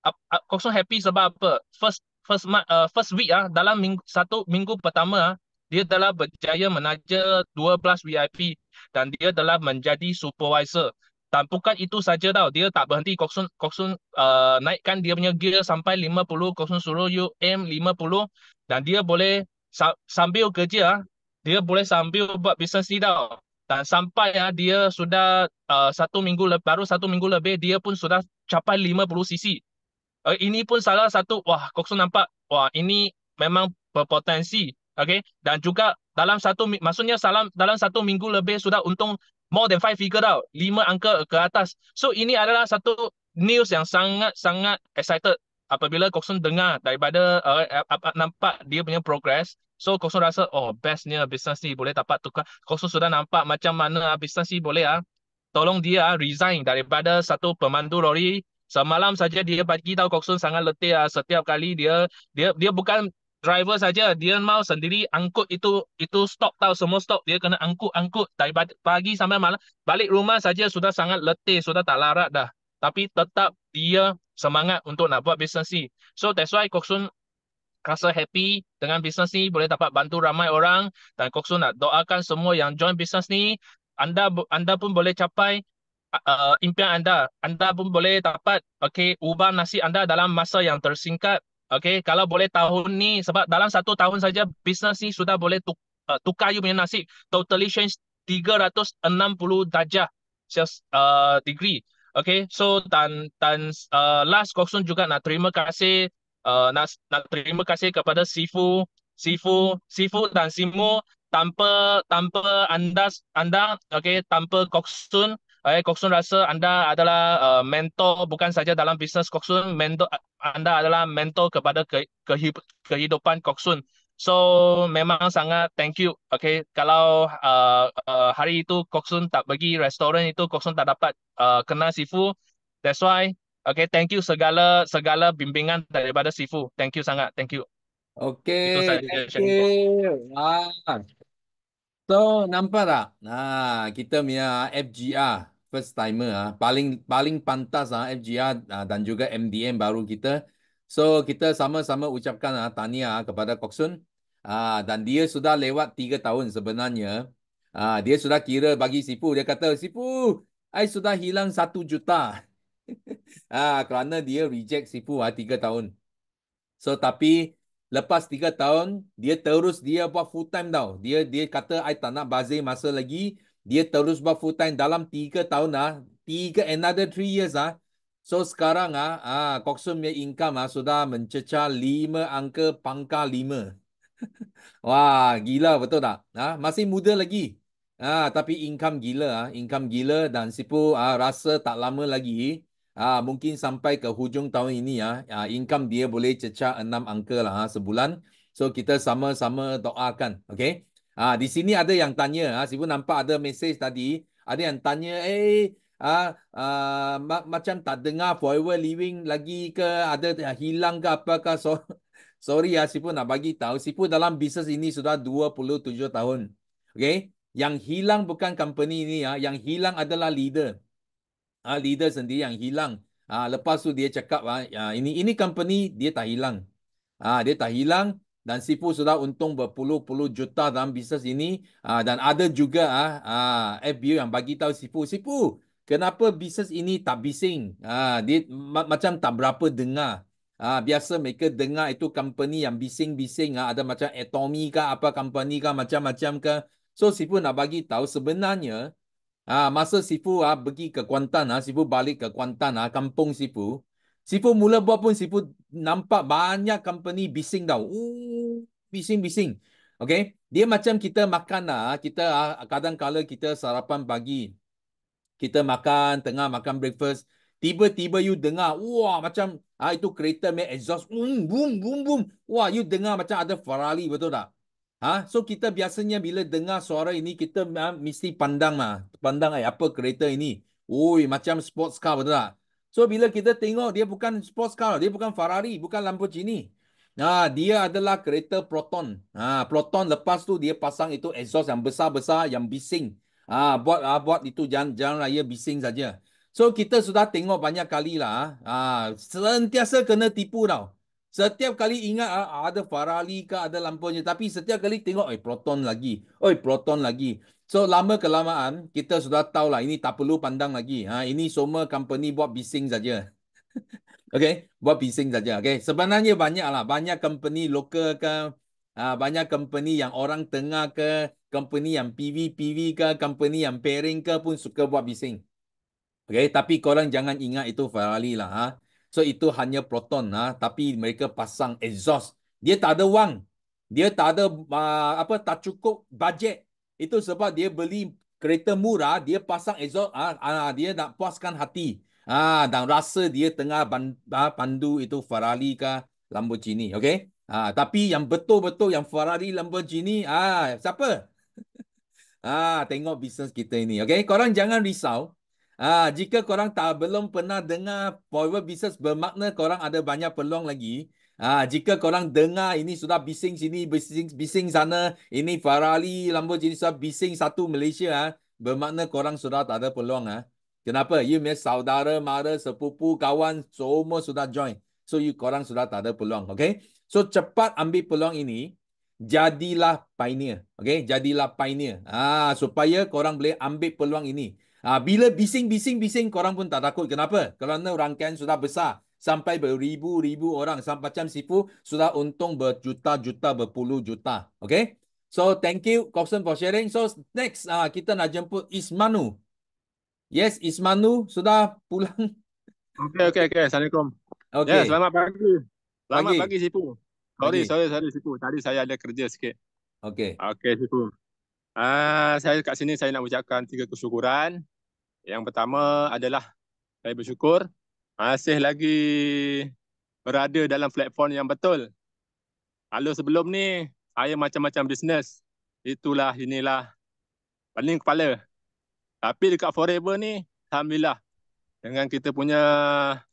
uh, uh, kosong happy sebab apa? First first uh, first week ah uh, dalam minggu, satu minggu pertama ah uh, dia telah berjaya menaja 12 VIP dan dia telah menjadi supervisor. Dan bukan itu saja tau. Dia tak berhenti Koksun, Koksun uh, naikkan dia punya gear sampai 50. Koksun suruh you aim 50. Dan dia boleh sa- sambil kerja. Dia boleh sambil buat bisnes ni tau. Dan sampai ya, dia sudah uh, satu minggu lebih, baru satu minggu lebih, dia pun sudah capai 50cc. Uh, eh, ini pun salah satu, wah, Koksun nampak, wah, ini memang berpotensi. Okay? Dan juga dalam satu, maksudnya salam, dalam satu minggu lebih sudah untung more than five figure tau. Lima angka ke atas. So ini adalah satu news yang sangat-sangat excited apabila Kokson dengar daripada uh, nampak dia punya progress. So Kokson rasa oh bestnya bisnes ni boleh dapat tukar. Kokson sudah nampak macam mana ah, bisnes ni boleh ah. Tolong dia ah, resign daripada satu pemandu lori Semalam saja dia bagi tahu Kokson sangat letih ah setiap kali dia dia dia bukan driver saja dia mau sendiri angkut itu itu stop tau semua stop dia kena angkut angkut dari pagi sampai malam balik rumah saja sudah sangat letih sudah tak larat dah tapi tetap dia semangat untuk nak buat bisnes ni so that's why Koksun rasa happy dengan bisnes ni boleh dapat bantu ramai orang dan Koksun nak doakan semua yang join bisnes ni anda anda pun boleh capai uh, impian anda anda pun boleh dapat okay ubah nasi anda dalam masa yang tersingkat Okay, kalau boleh tahun ni, sebab dalam satu tahun saja bisnes ni sudah boleh uh, tukar you punya nasib. Totally change 360 darjah just, uh, degree. Okay, so dan dan uh, last question juga nak terima kasih uh, nak, nak terima kasih kepada Sifu, Sifu, Sifu dan Simu tanpa tanpa anda anda okay tanpa Koksun Eh, Koksun rasa anda adalah uh, mentor bukan saja dalam bisnes Koksun, mentor anda adalah mentor kepada ke, kehidup, kehidupan Koksun. So memang sangat thank you. Okay, kalau uh, uh, hari itu Koksun tak bagi restoran itu Koksun tak dapat uh, kena sifu. That's why. Okay, thank you segala segala bimbingan daripada sifu. Thank you sangat. Thank you. Okay. Itu saya, thank you. Ah. So nampak tak? Nah, kita mian FGR first timer ah paling paling pantas ah FGR ah, dan juga MDM baru kita. So kita sama-sama ucapkan ah tania ah, kepada Koksun ah dan dia sudah lewat 3 tahun sebenarnya. Ah dia sudah kira bagi Sipu dia kata Sipu, ai sudah hilang 1 juta. ah kerana dia reject Sipu ah 3 tahun. So tapi lepas 3 tahun dia terus dia buat full time tau. Dia dia kata ai tak nak bazir masa lagi dia terus buat full time dalam 3 tahun ah, 3 another 3 years ah. So sekarang ah, ah Coxon punya income ah, sudah mencecah 5 angka pangkal 5. Wah, gila betul tak? Ah, masih muda lagi. Ah, tapi income gila ah, income gila dan sipu ah, rasa tak lama lagi ah, mungkin sampai ke hujung tahun ini ah, ah income dia boleh cecah 6 angka lah ah, sebulan. So kita sama-sama doakan, okey? Ha, di sini ada yang tanya. Ha, ah, Sibu nampak ada mesej tadi. Ada yang tanya, eh, ha, uh, ma- macam tak dengar forever living lagi ke? Ada ya, hilang ke apakah? So, sorry, ya, Sibu nak bagi tahu. Sibu dalam bisnes ini sudah 27 tahun. Okay? Yang hilang bukan company ini. Ya. Yang hilang adalah leader. Ha, leader sendiri yang hilang. Ha, lepas tu dia cakap, ha, ini ini company dia tak hilang. Ha, dia tak hilang dan Sifu sudah untung berpuluh-puluh juta dalam bisnes ini uh, dan ada juga ah uh, ah, FBO yang bagi tahu Sifu, Sifu, kenapa bisnes ini tak bising? Uh, dia ma- macam tak berapa dengar. Uh, biasa mereka dengar itu company yang bising-bising uh, ada macam Atomy ke apa company ke macam-macam ke. So Sifu nak bagi tahu sebenarnya Ah, masa Sifu ah pergi ke Kuantan ah, Sifu balik ke Kuantan ah, kampung Sifu. Sifu mula buat pun Sifu nampak banyak company bising tau. Ooh, bising-bising. Okay. Dia macam kita makan lah. Kita kadang ah, kadang kala kita sarapan pagi. Kita makan, tengah makan breakfast. Tiba-tiba you dengar, wah macam ah itu kereta main exhaust, boom, boom, boom, boom. Wah, you dengar macam ada Ferrari, betul tak? Ha? So, kita biasanya bila dengar suara ini, kita ha, mesti pandang lah. Pandang, eh, apa kereta ini? Oi, macam sports car, betul tak? So bila kita tengok dia bukan sports car, dia bukan Ferrari, bukan Lamborghini. Nah, dia adalah kereta Proton. Ha, Proton lepas tu dia pasang itu exhaust yang besar-besar yang bising. Ha, buat ha, buat itu jalan, jalan raya bising saja. So kita sudah tengok banyak kali lah. Ha, sentiasa kena tipu tau. Setiap kali ingat ada Ferrari ke ada Lamborghini. Tapi setiap kali tengok, oi Proton lagi. Oi Proton lagi. So lama kelamaan kita sudah tahu lah ini tak perlu pandang lagi. Ha, ini semua company buat bising saja. okay, buat bising saja. Okay, sebenarnya banyak lah banyak company lokal ke, ha, banyak company yang orang tengah ke, company yang PV PV ke, company yang pairing ke pun suka buat bising. Okay, tapi korang jangan ingat itu Ferrari lah. Ha. So itu hanya proton ha. tapi mereka pasang exhaust. Dia tak ada wang. Dia tak ada uh, apa tak cukup budget itu sebab dia beli kereta murah, dia pasang exhaust, ah, ah, dia nak puaskan hati. Ah, dan rasa dia tengah band, ah, pandu itu Ferrari ke Lamborghini. Okay? Ah, tapi yang betul-betul yang Ferrari Lamborghini, ah, siapa? ah, tengok bisnes kita ini. Okay? Korang jangan risau. Ah, jika korang tak belum pernah dengar power bisnes bermakna korang ada banyak peluang lagi. Ha, jika korang dengar ini sudah bising sini, bising, bising sana. Ini farali Ferrari, jenis sudah bising satu Malaysia. Ha. Bermakna korang sudah tak ada peluang. Ha. Kenapa? You punya saudara, mara, sepupu, kawan, semua sudah join. So, you korang sudah tak ada peluang. Okay? So, cepat ambil peluang ini. Jadilah pioneer. Okay? Jadilah pioneer. Ha, supaya korang boleh ambil peluang ini. Ha, bila bising-bising-bising, korang pun tak takut. Kenapa? Kerana rangkaian sudah besar sampai beribu-ribu orang. Sampai macam sipu, sudah untung berjuta-juta, berpuluh juta. Okay? So, thank you, Coxon, for sharing. So, next, uh, kita nak jemput Ismanu. Yes, Ismanu sudah pulang. Okay, okay, okay. Assalamualaikum. Okay. Yeah, selamat pagi. Selamat pagi, pagi Sifu. Sorry, pagi. sorry, sorry, sipu. Tadi saya ada kerja sikit. Okay. Okay, Sifu. Uh, saya kat sini saya nak ucapkan tiga kesyukuran. Yang pertama adalah saya bersyukur masih lagi berada dalam platform yang betul. Kalau sebelum ni, saya macam-macam bisnes. Itulah, inilah. Paling kepala. Tapi dekat Forever ni, Alhamdulillah. Dengan kita punya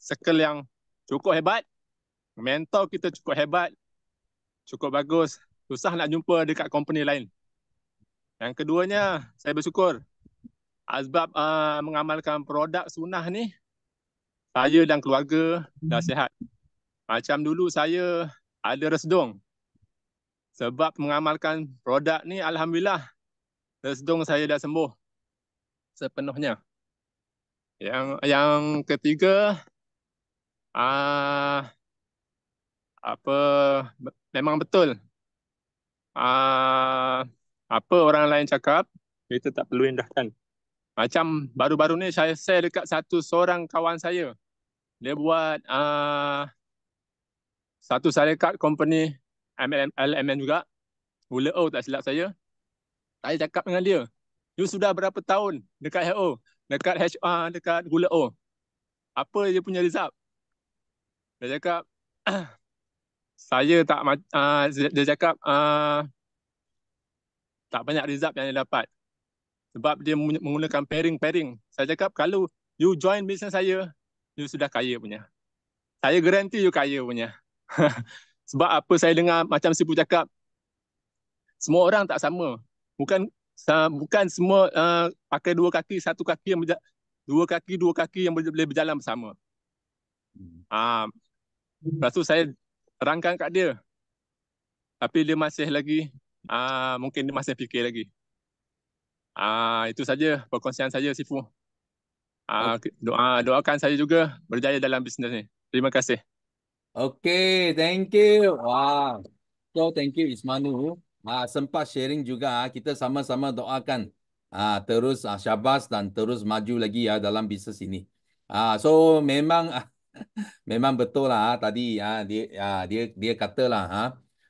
circle yang cukup hebat. Mentor kita cukup hebat. Cukup bagus. Susah nak jumpa dekat company lain. Yang keduanya, saya bersyukur. Sebab uh, mengamalkan produk sunnah ni, saya dan keluarga dah hmm. sihat. Macam dulu saya ada resdung. Sebab mengamalkan produk ni, Alhamdulillah, resdung saya dah sembuh sepenuhnya. Yang yang ketiga, uh, apa memang betul. Uh, apa orang lain cakap, kita tak perlu indahkan. Macam baru-baru ni saya share dekat satu seorang kawan saya. Dia buat uh, satu syarikat company MLM, LMM juga. Bula O tak silap saya. Saya cakap dengan dia. You sudah berapa tahun dekat HO? Dekat HR, dekat Gula O. Apa dia punya result? Dia cakap, saya tak, uh, dia cakap, uh, tak banyak result yang dia dapat sebab dia menggunakan pairing-pairing. Saya cakap kalau you join bisnes saya, you sudah kaya punya. Saya garanti you kaya punya. sebab apa saya dengar macam sibuk cakap, semua orang tak sama. Bukan bukan semua uh, pakai dua kaki, satu kaki yang berjalan, dua kaki, dua kaki yang boleh berjalan bersama. Hmm. Uh, lepas tu saya rangkan kat dia. Tapi dia masih lagi, uh, mungkin dia masih fikir lagi. Uh, itu saja perkongsian saya Sifu. Uh, doa doakan saya juga berjaya dalam bisnes ni. Terima kasih. Okay, thank you. Wah. So thank you Ismanu. Ah uh, sempat sharing juga ah, kita sama-sama doakan. Ah uh, terus uh, syabas dan terus maju lagi ya uh, dalam bisnes ini. Ah uh, so memang uh, memang betul lah uh, tadi ah uh, dia uh, dia dia katalah ah uh,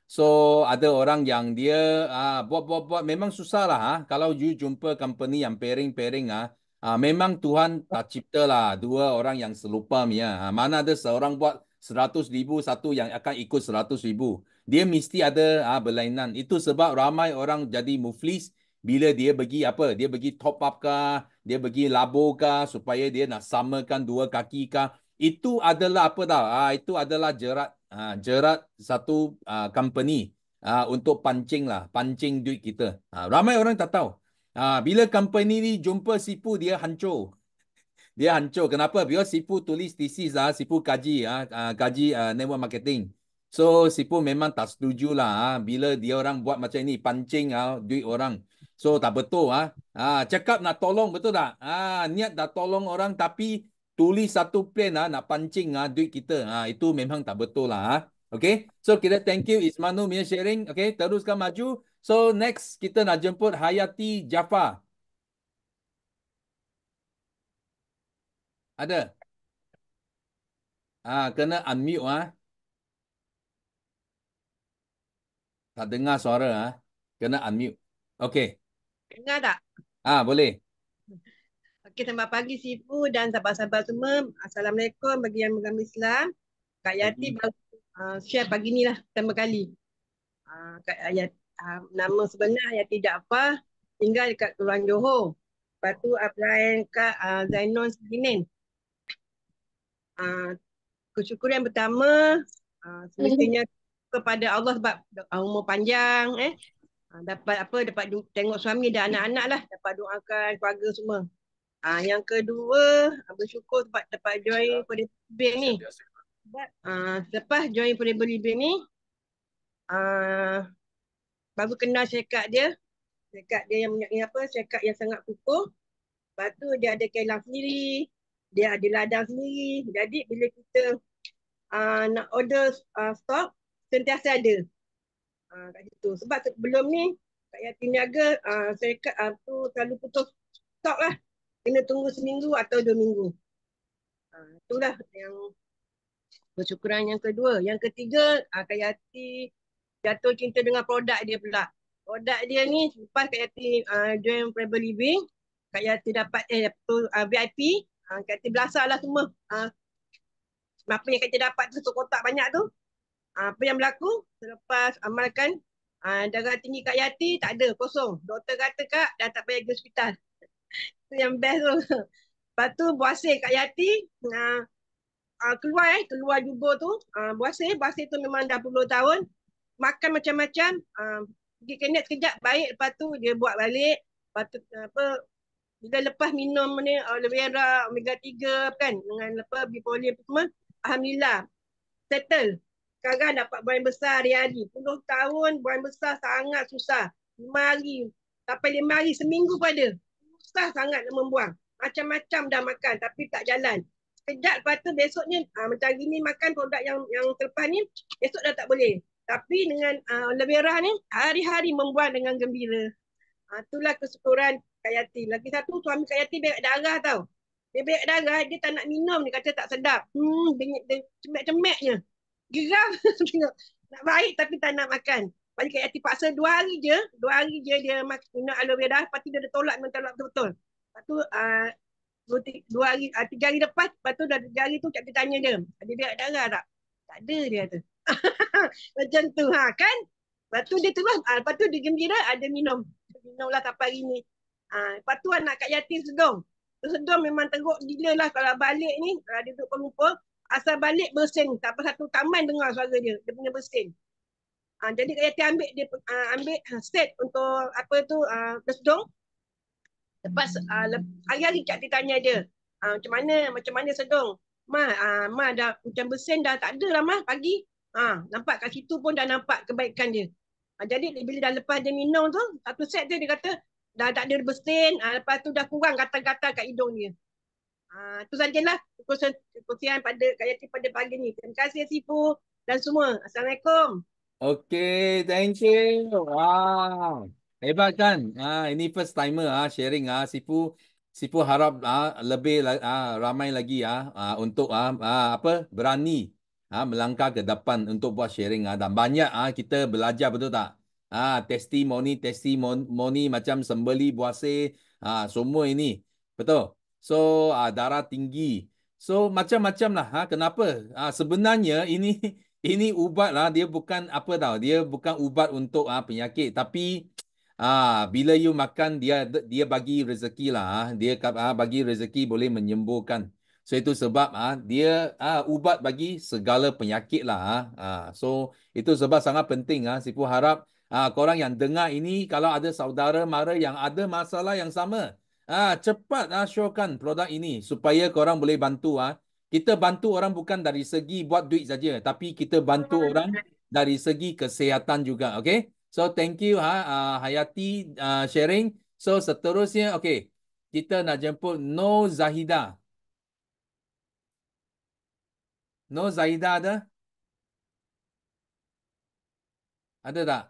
So ada orang yang dia uh, buat buat buat memang susah lah uh, ah. kalau you jumpa company yang pairing pairing ah uh, uh, memang Tuhan tak cipta lah dua orang yang serupa ya uh, mana ada seorang buat seratus ribu satu yang akan ikut seratus ribu dia mesti ada uh, berlainan itu sebab ramai orang jadi muflis bila dia bagi apa dia bagi top up kah dia bagi labo kah supaya dia nak samakan dua kaki kah itu adalah apa tahu ha, ah, itu adalah jerat ha, jerat satu ha, company ha, untuk pancing lah pancing duit kita ha, ramai orang tak tahu ha, bila company ni jumpa sipu dia hancur dia hancur kenapa bila sipu tulis thesis ah ha, sipu kaji ah ha, kaji ha, network marketing so sipu memang tak setuju lah ha, bila dia orang buat macam ni pancing ha, duit orang so tak betul ah ha. ha, cakap nak tolong betul tak ah ha, niat dah tolong orang tapi tulis satu plan ah, nak pancing ah, duit kita. Ah, itu memang tak betul lah. Ah. Okay? So kita thank you Ismanu punya sharing. Okay, teruskan maju. So next kita nak jemput Hayati Jaffa. Ada? Ah, kena unmute ah. Tak dengar suara ah. Kena unmute. Okay. Dengar tak? Ah, boleh. Okey, selamat pagi Sifu dan sahabat-sahabat semua. Assalamualaikum bagi yang mengambil Islam. Kak Yati hmm. baru uh, share pagi ni lah pertama kali. Uh, Kak Yati, uh, nama sebenar Yati Ja'far tinggal dekat Kelurahan Johor. Lepas tu apply Kak uh, Zainon Sibinin. Uh, kesyukuran pertama uh, semestinya kepada Allah sebab uh, umur panjang eh. Uh, dapat apa dapat tengok suami dan anak-anak lah dapat doakan keluarga semua Ah uh, yang kedua ah, bersyukur sebab dapat join ya. pada bil ni. Sebab uh, ah, lepas join pada beli ni ah uh, baru kenal syarikat dia. Syarikat dia yang punya apa? Syarikat yang sangat kukuh. Batu dia ada kelang sendiri, dia ada ladang sendiri. Jadi bila kita uh, nak order uh, stok sentiasa ada. Ah uh, kat situ. Sebab sebelum ni kat Yatim Niaga uh, syarikat uh, tu selalu putus stock lah kena tunggu seminggu atau dua minggu. Ha, itulah yang bersyukuran yang kedua. Yang ketiga, ha, Kak Yati jatuh cinta dengan produk dia pula. Produk dia ni, lepas Kak Yati uh, join Private Living, Kak Yati dapat eh, uh, ah, VIP, ha, Kak Yati belasah lah semua. Ha, apa yang Kak Yati dapat tu, satu kotak banyak tu. apa yang berlaku, selepas amalkan, uh, darah tinggi Kak Yati tak ada, kosong. Doktor kata Kak, dah tak payah pergi hospital yang best tu. Lepas tu buasih kat Yati. Uh, uh, keluar eh. Keluar jubur tu. Uh, ah, buasih. Buasih tu memang dah puluh tahun. Makan macam-macam. Uh, kena kenyat sekejap. Baik. Lepas tu dia buat balik. Lepas tu uh, apa. Bila lepas minum ni. Aloe vera. Omega 3 kan. Dengan lepas bipolar apa semua. Alhamdulillah. Settle. Sekarang dapat buang besar hari-hari. Puluh tahun buang besar sangat susah. Lima hari. Sampai lima hari. Seminggu pada susah sangat nak membuang. Macam-macam dah makan tapi tak jalan. Sekejap lepas tu besoknya uh, macam gini makan produk yang yang terlepas ni, esok dah tak boleh. Tapi dengan uh, lebih ni, hari-hari membuang dengan gembira. Uh, itulah kesyukuran Kak Yati. Lagi satu, suami Kak Yati banyak darah tau. Dia banyak darah, dia tak nak minum, dia kata tak sedap. Hmm, cemek-cemeknya. Geram, nak baik tapi tak nak makan. Pakcik Kak Yati paksa dua hari je, dua hari je dia minum aloe vera dah, lepas tu dia tolak minum tolak betul-betul. Lepas tu uh, dua, hari, uh, tiga hari lepas, lepas tu dah tiga hari tu Kak tanya dia, ada dia darah tak? Tak ada dia tu. Macam tu ha, kan? Lepas tu dia terus, uh, lepas tu dia gembira, uh, minum. Minum lah sampai hari ni. Uh, lepas tu anak Kak Yati sedong. Sedong memang teruk gila lah kalau balik ni, kalau uh, dia duduk pengumpul. Asal balik bersin, tak apa satu taman dengar suara dia, dia punya bersin. Uh, jadi Kak Yati ambil dia uh, ambil ah, set untuk apa tu uh, bersedung. Lepas uh, lep, hari-hari Kak tanya dia, uh, macam mana macam mana sedung? Ma, uh, ma dah macam bersin dah tak ada lah ma pagi. Ha, nampak kat situ pun dah nampak kebaikan dia. Uh, jadi bila dah lepas dia minum tu, satu set tu dia kata dah tak ada bersin, uh, lepas tu dah kurang kata gatal kat hidung dia. Ah, uh, tu sajalah kekuasaan pada Kak Yati pada pagi ni. Terima kasih Sifu dan semua. Assalamualaikum. Okay, thank you. Wow, hebat kan? Ah, ini first timer ah sharing ah sipu sipu harap ah lebih ah ramai lagi ah, ah untuk ah, ah apa berani ah melangkah ke depan untuk buat sharing ah dan banyak ah kita belajar betul tak? Ah testimoni testimoni macam sembeli buase ah semua ini betul. So ah, darah tinggi. So macam-macam lah. Ha? Kenapa? Ah, sebenarnya ini ini ubat lah dia bukan apa tau dia bukan ubat untuk ah penyakit tapi ah bila you makan dia dia bagi rezeki lah ah. dia ah, bagi rezeki boleh menyembuhkan so itu sebab ah dia ah ubat bagi segala penyakit lah ah ah. so itu sebab sangat penting ah Sifu harap ah korang yang dengar ini kalau ada saudara mara yang ada masalah yang sama ah cepat ah showkan produk ini supaya korang boleh bantu ah kita bantu orang bukan dari segi buat duit saja tapi kita bantu okay. orang dari segi kesihatan juga okay? so thank you ha uh, hayati uh, sharing so seterusnya okay, kita nak jemput no zahida no zahida ada ada tak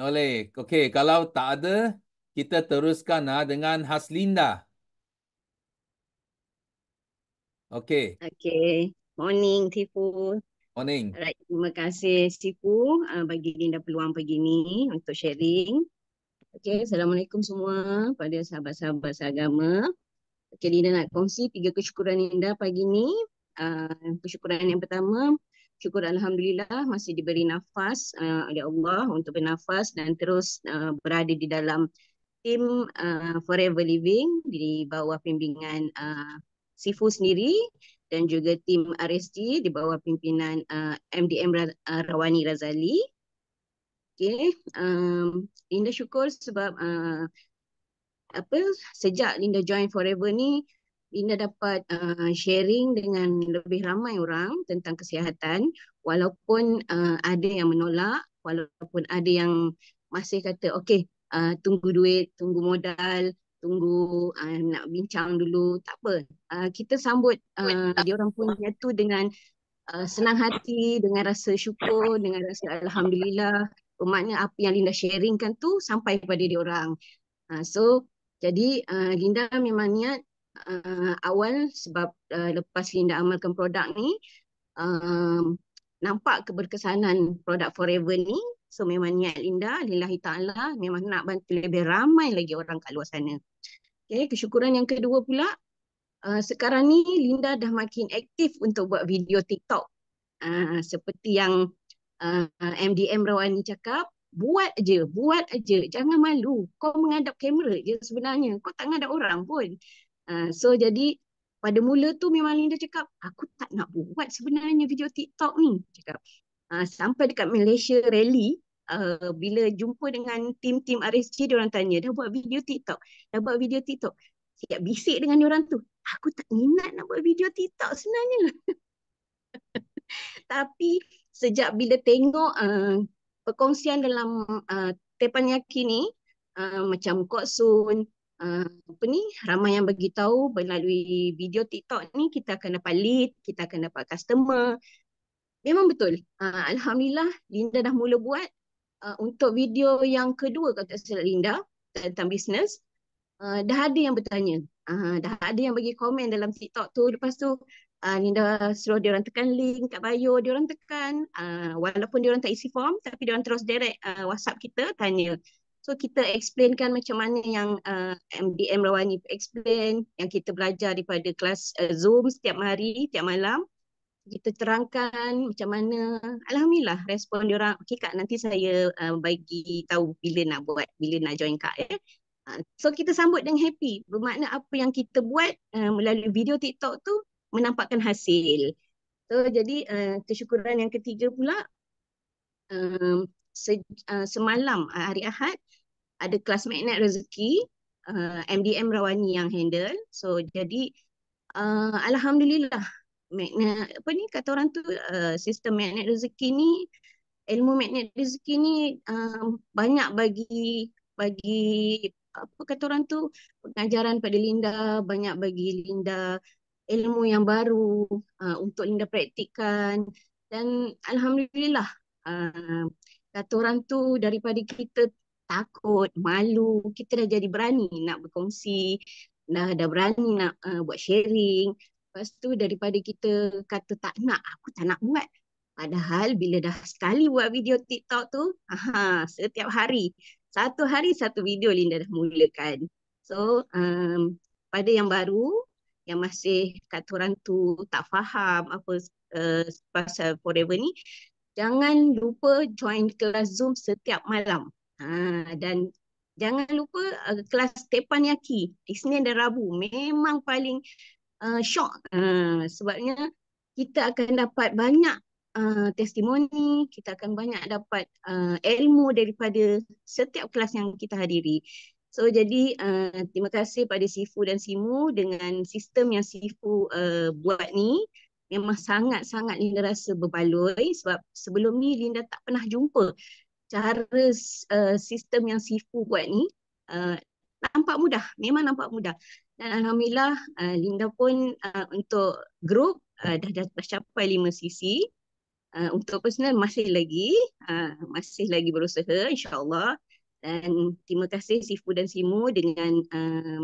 boleh okay. kalau tak ada kita teruskan ha, dengan haslinda Okay. Okay. Morning, Sifu. Morning. Alright, terima kasih Sifu, uh, bagi Linda peluang pagi ni untuk sharing. Okay, Assalamualaikum semua pada sahabat-sahabat seagama. Okay, Linda nak kongsi tiga kesyukuran Linda pagi ni. Uh, kesyukuran yang pertama, syukur Alhamdulillah masih diberi nafas uh, oleh Allah untuk bernafas dan terus uh, berada di dalam tim uh, Forever Living di bawah pimpinan uh, Sifu sendiri dan juga tim RSD di bawah pimpinan uh, MDM R- uh, Rawani Razali. Okay. Um, Linda syukur sebab uh, apa sejak Linda join Forever ni, Linda dapat uh, sharing dengan lebih ramai orang tentang kesihatan walaupun uh, ada yang menolak, walaupun ada yang masih kata okey uh, tunggu duit, tunggu modal, tunggu uh, nak bincang dulu tak apa uh, kita sambut uh, dia orang pun tu dengan uh, senang hati dengan rasa syukur dengan rasa alhamdulillah bermakna apa yang Linda sharingkan tu sampai kepada dia orang uh, so jadi uh, Linda memang niat uh, awal sebab uh, lepas Linda amalkan produk ni uh, nampak keberkesanan produk forever ni So memang niat Linda, lillahi ta'ala, memang nak bantu lebih ramai lagi orang kat luar sana. Okay, kesyukuran yang kedua pula, uh, sekarang ni Linda dah makin aktif untuk buat video TikTok. Uh, seperti yang uh, MDM Rawani cakap, buat aje, buat aje, jangan malu. Kau mengadap kamera je sebenarnya, kau tak menghadap orang pun. Uh, so jadi pada mula tu memang Linda cakap, aku tak nak buat sebenarnya video TikTok ni. Cakap, Ah, sampai dekat Malaysia rally uh, bila jumpa dengan tim-tim RSG dia orang tanya dah buat video TikTok dah buat video TikTok siap bisik dengan dia orang tu aku tak minat nak buat video TikTok sebenarnya tapi sejak bila tengok uh, perkongsian dalam uh, Tepanyaki ni uh, macam Kok Sun Uh, apa ni ramai yang bagi tahu melalui video TikTok ni kita akan dapat lead, kita akan dapat customer, Memang betul. Uh, Alhamdulillah Linda dah mula buat uh, untuk video yang kedua kata saya Linda tentang bisnes. Uh, ah, dah ada yang bertanya. Uh, dah ada yang bagi komen dalam TikTok tu. Lepas tu uh, Linda suruh dia orang tekan link kat bio, dia orang tekan uh, walaupun dia orang tak isi form tapi dia orang terus direct uh, WhatsApp kita tanya. So kita explainkan macam mana yang uh, MDM Rawani explain yang kita belajar daripada kelas uh, Zoom setiap hari, setiap malam kita terangkan macam mana alhamdulillah respon dia orang okey kak nanti saya uh, bagi tahu bila nak buat bila nak join kak eh ah, so kita sambut dengan happy bermakna apa yang kita buat uh, melalui video TikTok tu menampakkan hasil so jadi uh, kesyukuran yang ketiga pula uh, se- uh, semalam uh, hari Ahad ada kelas magnet rezeki uh, MDM Rawani yang handle so jadi uh, alhamdulillah magnet apa ni kata orang tu uh, sistem magnet rezeki ni ilmu magnet rezeki ni um, banyak bagi bagi apa kata orang tu pengajaran pada Linda banyak bagi Linda ilmu yang baru uh, untuk Linda praktikkan dan alhamdulillah uh, kata orang tu daripada kita takut malu kita dah jadi berani nak berkongsi dah dah berani nak uh, buat sharing Lepas tu daripada kita kata tak nak, aku tak nak buat. Padahal bila dah sekali buat video TikTok tu, aha, setiap hari. Satu hari satu video Linda dah mulakan. So um, pada yang baru, yang masih kata orang tu tak faham apa uh, pasal forever ni, jangan lupa join kelas Zoom setiap malam. Ha, dan jangan lupa uh, kelas Tepan Yaki. Di sini ada Rabu. Memang paling uh, shock hmm. uh, sebabnya kita akan dapat banyak uh, testimoni, kita akan banyak dapat uh, ilmu daripada setiap kelas yang kita hadiri. So jadi uh, terima kasih pada Sifu dan Simu dengan sistem yang Sifu uh, buat ni memang sangat-sangat Linda rasa berbaloi sebab sebelum ni Linda tak pernah jumpa cara uh, sistem yang Sifu buat ni uh, nampak mudah, memang nampak mudah dan alhamdulillah uh, Linda pun uh, untuk group uh, dah, dah dah capai lima sisi. Uh, untuk personal masih lagi uh, masih lagi berusaha insyaallah. dan terima kasih Sifu dan Simu dengan um,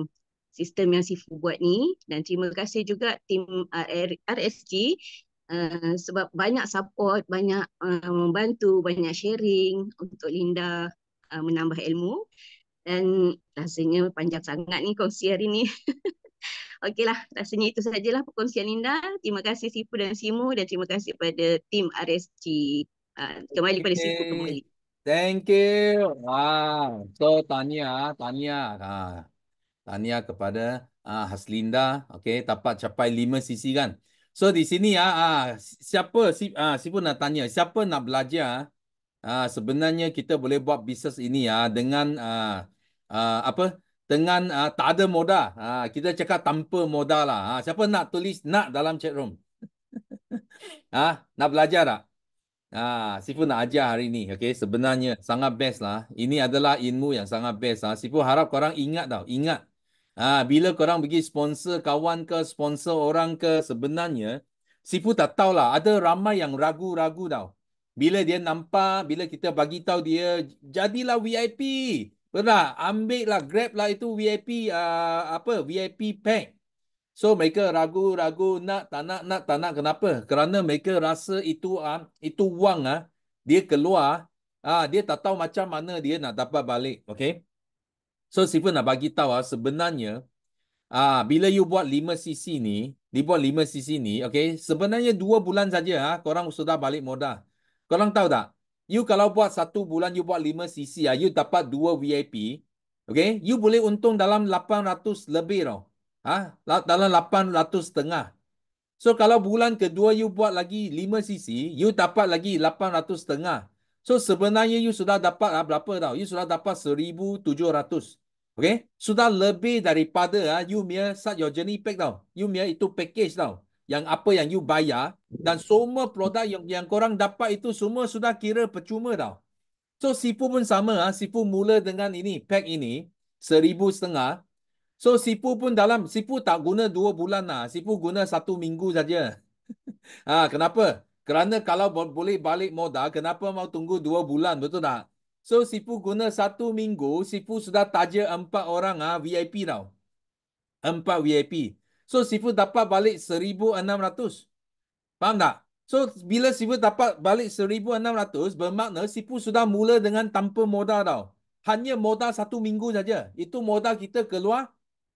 sistem yang Sifu buat ni dan terima kasih juga tim uh, RSG Uh, sebab banyak support, banyak uh, membantu, banyak sharing untuk Linda uh, menambah ilmu dan rasanya panjang sangat ni kongsi hari ni. Okeylah, rasanya itu sajalah perkongsian Linda. Terima kasih Sipu dan Simu dan terima kasih kepada tim RSG. Uh, ah, kembali okay. pada Sipu kembali. Thank you. Ah, so tanya, tanya. Ah, tanya kepada ah, Haslinda. Okay, dapat capai lima sisi kan. So di sini ah, ah siapa si ah si pun nak tanya siapa nak belajar ah sebenarnya kita boleh buat bisnes ini ah dengan ah Ah, apa dengan uh, tak ada modal Uh, ah, kita cakap tanpa modal lah. Uh, siapa nak tulis nak dalam chat room? uh, nak belajar tak? Ah, Sifu nak ajar hari ni Okay, sebenarnya sangat best lah. Ini adalah ilmu yang sangat best lah. Sifu harap korang ingat tau. Ingat. Ah, bila korang pergi sponsor kawan ke, sponsor orang ke, sebenarnya Sifu tak tahulah. Ada ramai yang ragu-ragu tau. Bila dia nampak, bila kita bagi tahu dia, jadilah VIP. Pernah ambil lah grab lah itu VIP uh, apa VIP bank. So mereka ragu-ragu nak tak nak nak tak nak kenapa? Kerana mereka rasa itu uh, itu wang ah uh, dia keluar ah uh, dia tak tahu macam mana dia nak dapat balik. Okay. So Sifu nak bagi tahu uh, sebenarnya ah uh, bila you buat 5 cc ni, dia buat 5 cc ni, okay, sebenarnya 2 bulan saja ah uh, korang sudah balik modal. Korang tahu tak? You kalau buat satu bulan, you buat lima cc, ah, you dapat dua VIP. Okay? You boleh untung dalam 800 lebih. Ah, ha? Dalam 800 setengah. So kalau bulan kedua you buat lagi 5 cc, you dapat lagi 800 setengah. So sebenarnya you sudah dapat ah, berapa tau? You sudah dapat 1,700. Okay? Sudah lebih daripada ah, you mere start your journey pack tau. You mere itu package tau yang apa yang you bayar dan semua produk yang yang korang dapat itu semua sudah kira percuma tau. So sipu pun sama ah, sipu mula dengan ini pack ini seribu setengah. So sipu pun dalam sipu tak guna dua bulan lah, sipu guna satu minggu saja. ah ha, kenapa? Kerana kalau boleh balik modal, kenapa mau tunggu dua bulan betul tak? So sipu guna satu minggu, sipu sudah taja empat orang ah VIP tau. Empat VIP. So Sifu dapat balik 1600. Faham tak? So bila Sifu dapat balik 1600 bermakna Sifu sudah mula dengan tanpa modal tau. Hanya modal satu minggu saja. Itu modal kita keluar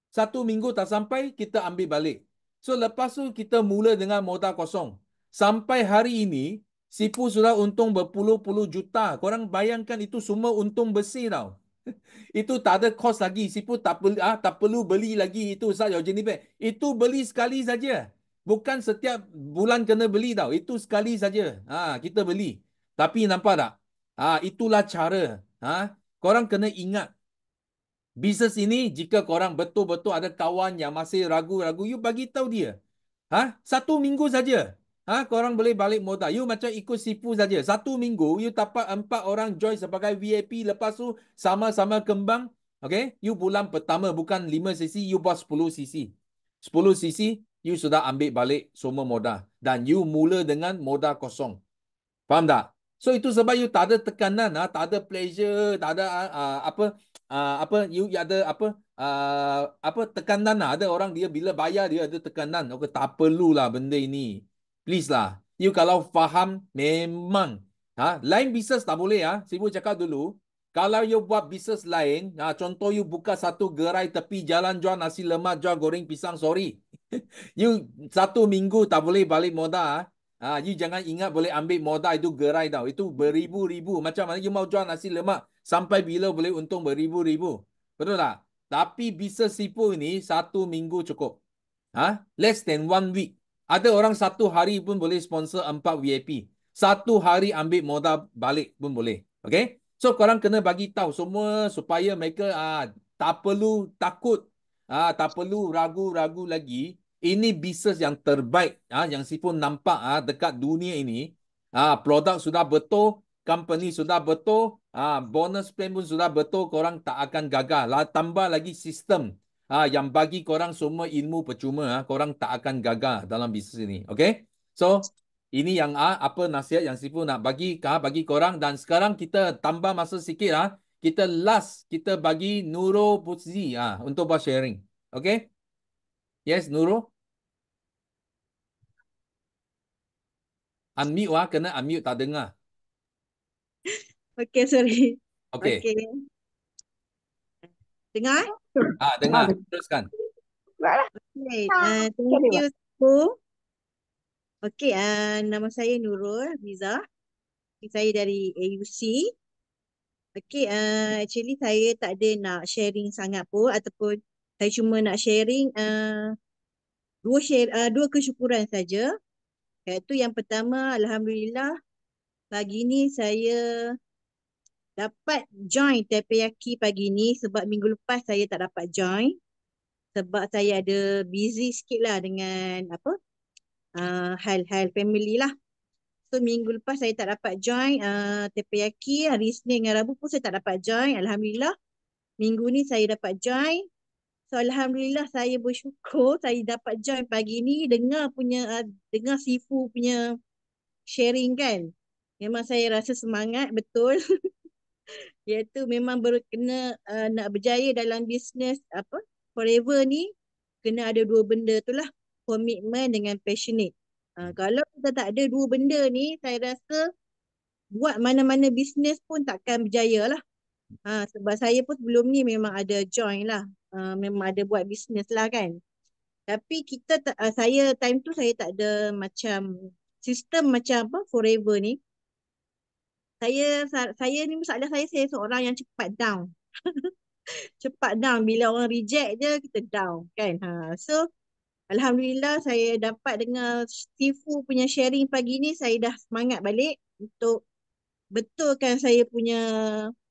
satu minggu tak sampai kita ambil balik. So lepas tu kita mula dengan modal kosong. Sampai hari ini sifu sudah untung berpuluh-puluh juta. Korang bayangkan itu semua untung besi tau. itu tak ada kos lagi. Sipu tak perlu, ah, tak perlu beli lagi itu sahaja Yau Jenny Bag. Itu beli sekali saja. Bukan setiap bulan kena beli tau. Itu sekali saja. ah kita beli. Tapi nampak tak? ah itulah cara. ah Korang kena ingat. Bisnes ini, jika korang betul-betul ada kawan yang masih ragu-ragu, you bagi tahu dia. Ha? Satu minggu saja. Ha, korang boleh balik modal. You macam ikut sifu saja. Satu minggu, you tapak empat orang join sebagai VIP. Lepas tu, sama-sama kembang. Okay? You bulan pertama, bukan lima sisi, you buat sepuluh sisi, sepuluh sisi, you sudah ambil balik semua modal. Dan you mula dengan modal kosong. Faham tak? So, itu sebab you tak ada tekanan, ha? tak ada pleasure, tak ada uh, apa, uh, apa, you ada apa, Uh, apa tekanan lah. ada orang dia bila bayar dia ada tekanan okey tak perlulah benda ini please lah. You kalau faham, memang. Ha? Lain bisnes tak boleh. Ha? Sibu cakap dulu. Kalau you buat bisnes lain, ha, contoh you buka satu gerai tepi jalan jual nasi lemak, jual goreng pisang, sorry. you satu minggu tak boleh balik modal. Ha? Ha, you jangan ingat boleh ambil modal itu gerai tau. Itu beribu-ribu. Macam mana you mau jual nasi lemak, sampai bila boleh untung beribu-ribu. Betul tak? Tapi bisnes sipu ini satu minggu cukup. Ha? Less than one week. Ada orang satu hari pun boleh sponsor empat VIP. Satu hari ambil modal balik pun boleh. Okay? So korang kena bagi tahu semua supaya mereka ah, tak perlu takut. Ah, tak perlu ragu-ragu lagi. Ini bisnes yang terbaik ah, yang si pun nampak ah, dekat dunia ini. Ah, produk sudah betul. Company sudah betul. Ah, bonus plan pun sudah betul. Korang tak akan gagal. Lah, tambah lagi sistem ah ha, yang bagi korang semua ilmu percuma ah ha, korang tak akan gagal dalam bisnes ini Okay, so ini yang ah ha, apa nasihat yang sifu nak bagi ha, bagi korang dan sekarang kita tambah masa sikit ah ha, kita last kita bagi Nuro Putzi ah ha, untuk buat sharing okey yes Nuro unmute ah ha, kena unmute tak dengar okey sorry okey okay. dengar Ah, ah, dengar. Teruskan. Baiklah. Okay. Ah, uh, thank you, Sipu. Okay, uh, nama saya Nurul Biza. Saya dari AUC. Okay, uh, actually saya tak ada nak sharing sangat pun ataupun saya cuma nak sharing uh, dua share, uh, dua kesyukuran saja. Iaitu yang pertama, Alhamdulillah, pagi ni saya dapat join teppanyaki pagi ni sebab minggu lepas saya tak dapat join sebab saya ada busy sikit lah dengan apa uh, hal-hal family lah. So minggu lepas saya tak dapat join uh, teppanyaki. Hari Senin dengan Rabu pun saya tak dapat join. Alhamdulillah. Minggu ni saya dapat join. So Alhamdulillah saya bersyukur saya dapat join pagi ni. Dengar punya, uh, dengar Sifu punya sharing kan. Memang saya rasa semangat betul. iaitu memang berkena uh, nak berjaya dalam bisnes apa forever ni kena ada dua benda tu lah komitmen dengan passionate. Uh, hmm. kalau kita tak ada dua benda ni saya rasa buat mana-mana bisnes pun takkan berjaya lah. Uh, sebab saya pun sebelum ni memang ada join lah. Uh, memang ada buat bisnes lah kan. Tapi kita uh, saya time tu saya tak ada macam sistem macam apa forever ni saya saya ni masalah saya saya seorang yang cepat down. cepat down bila orang reject je kita down kan. Ha so alhamdulillah saya dapat dengan Tifu punya sharing pagi ni saya dah semangat balik untuk betulkan saya punya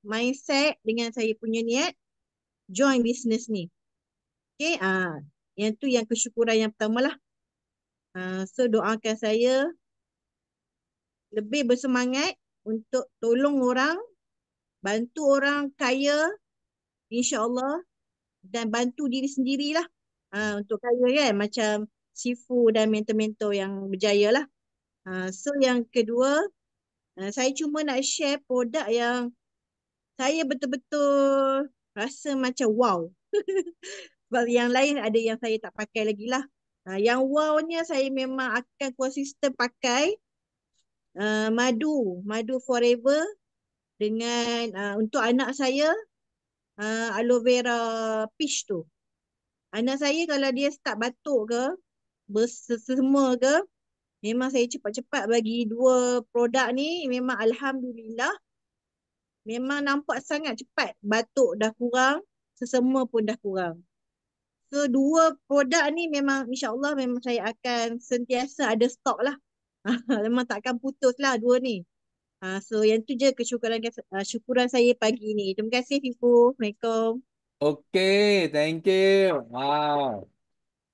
mindset dengan saya punya niat join business ni. Okay, ah ha, yang tu yang kesyukuran yang pertama lah. Uh, so doakan saya lebih bersemangat untuk tolong orang, bantu orang kaya insyaallah dan bantu diri sendirilah. Ha, untuk kaya kan macam sifu dan mentor-mentor yang berjaya lah. Ha, so yang kedua, ha, saya cuma nak share produk yang saya betul-betul rasa macam wow. Sebab yang lain ada yang saya tak pakai lagi lah. Ha, yang wownya saya memang akan konsisten pakai Uh, madu, madu forever dengan uh, untuk anak saya uh, aloe vera peach tu. Anak saya kalau dia start batuk ke, bersesema ke, memang saya cepat-cepat bagi dua produk ni memang alhamdulillah memang nampak sangat cepat batuk dah kurang, sesema pun dah kurang. So dua produk ni memang insya-Allah memang saya akan sentiasa ada stok lah. memang takkan putus lah dua ni. Ha, so yang tu je kesyukuran uh, saya pagi ni. Terima kasih Fifu. Assalamualaikum. Okay, thank you. Wow.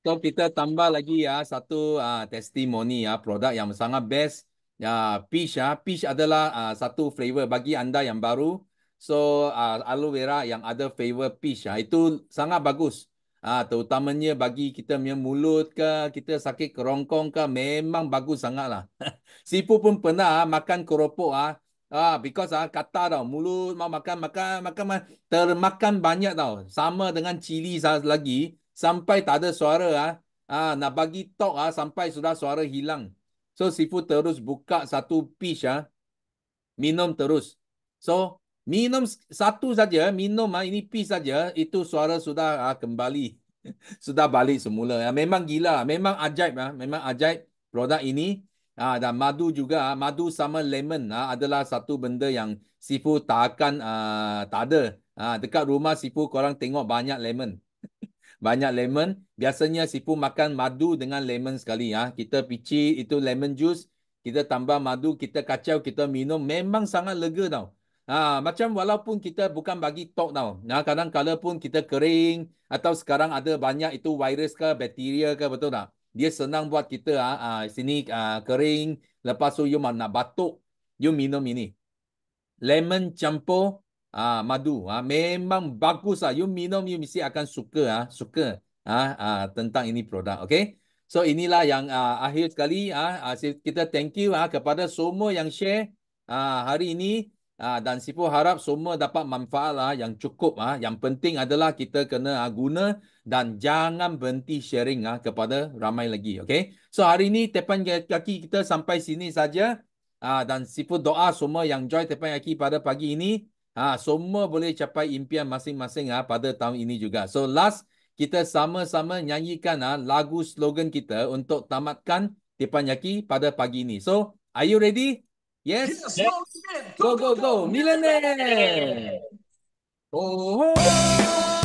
So kita tambah lagi ya satu uh, testimoni ya produk yang sangat best. Ya, peach ya. Peach adalah uh, satu flavour bagi anda yang baru. So uh, aloe vera yang ada flavour peach ya, itu sangat bagus. Ah, terutamanya bagi kita punya mulut ke, kita sakit kerongkong ke, memang bagus sangatlah. Sipu pun pernah ah, makan keropok ah. Ah, because ah, kata tau, mulut mau makan, makan, makan, makan, termakan banyak tau. Sama dengan cili lagi, sampai tak ada suara ah. Ah, nak bagi talk ah, sampai sudah suara hilang. So, sifu terus buka satu piece ah. Minum terus. So, Minum satu saja, minum ah, ini pis saja, itu suara sudah ah, kembali. Sudah balik semula. Ah, memang gila, memang ajaib. Memang ajaib produk ini. Dan madu juga, madu sama lemon adalah satu benda yang sifu takkan tak ada. Dekat rumah sifu korang tengok banyak lemon. Banyak lemon. Biasanya sifu makan madu dengan lemon sekali. Kita pici itu lemon juice, kita tambah madu, kita kacau, kita minum. Memang sangat lega tau. Ha, macam walaupun kita bukan bagi talk tau. nah ha, kadang-kadang pun kita kering atau sekarang ada banyak itu virus ke bakteria ke betul tak? Dia senang buat kita ah ha, ha, sini ha, kering. Lepas tu you nak batuk, you minum ini. Lemon campur ha, madu. Ha, memang bagus lah. Ha. You minum, you mesti akan suka. Ha, suka ah ha, ha, tentang ini produk. Okay? So inilah yang uh, akhir sekali. Uh, kita thank you uh, kepada semua yang share uh, hari ini. Ah dan sifu harap semua dapat manfaat lah yang cukup ah. Yang penting adalah kita kena ah, guna dan jangan berhenti sharing ah kepada ramai lagi. Okay. So hari ini tepan kaki kita sampai sini saja. Ah dan sifu doa semua yang join tepan kaki pada pagi ini. Ah semua boleh capai impian masing-masing ah pada tahun ini juga. So last kita sama-sama nyanyikan ah, lagu slogan kita untuk tamatkan tepan kaki pada pagi ini. So are you ready? Yes. yes. Go, go, go. go. Milanese. Oh. oh, oh.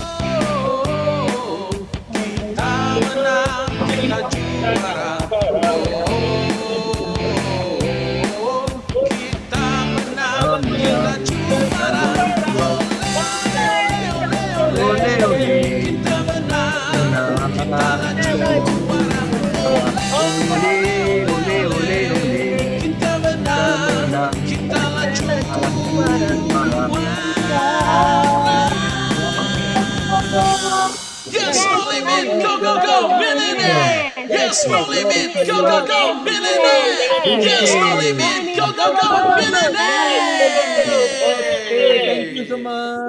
Yes, holy man. Go, go, go, millionaire. Yes, holy man. Go, go, go,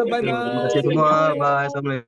millionaire. Thank you Bye-bye. Bye.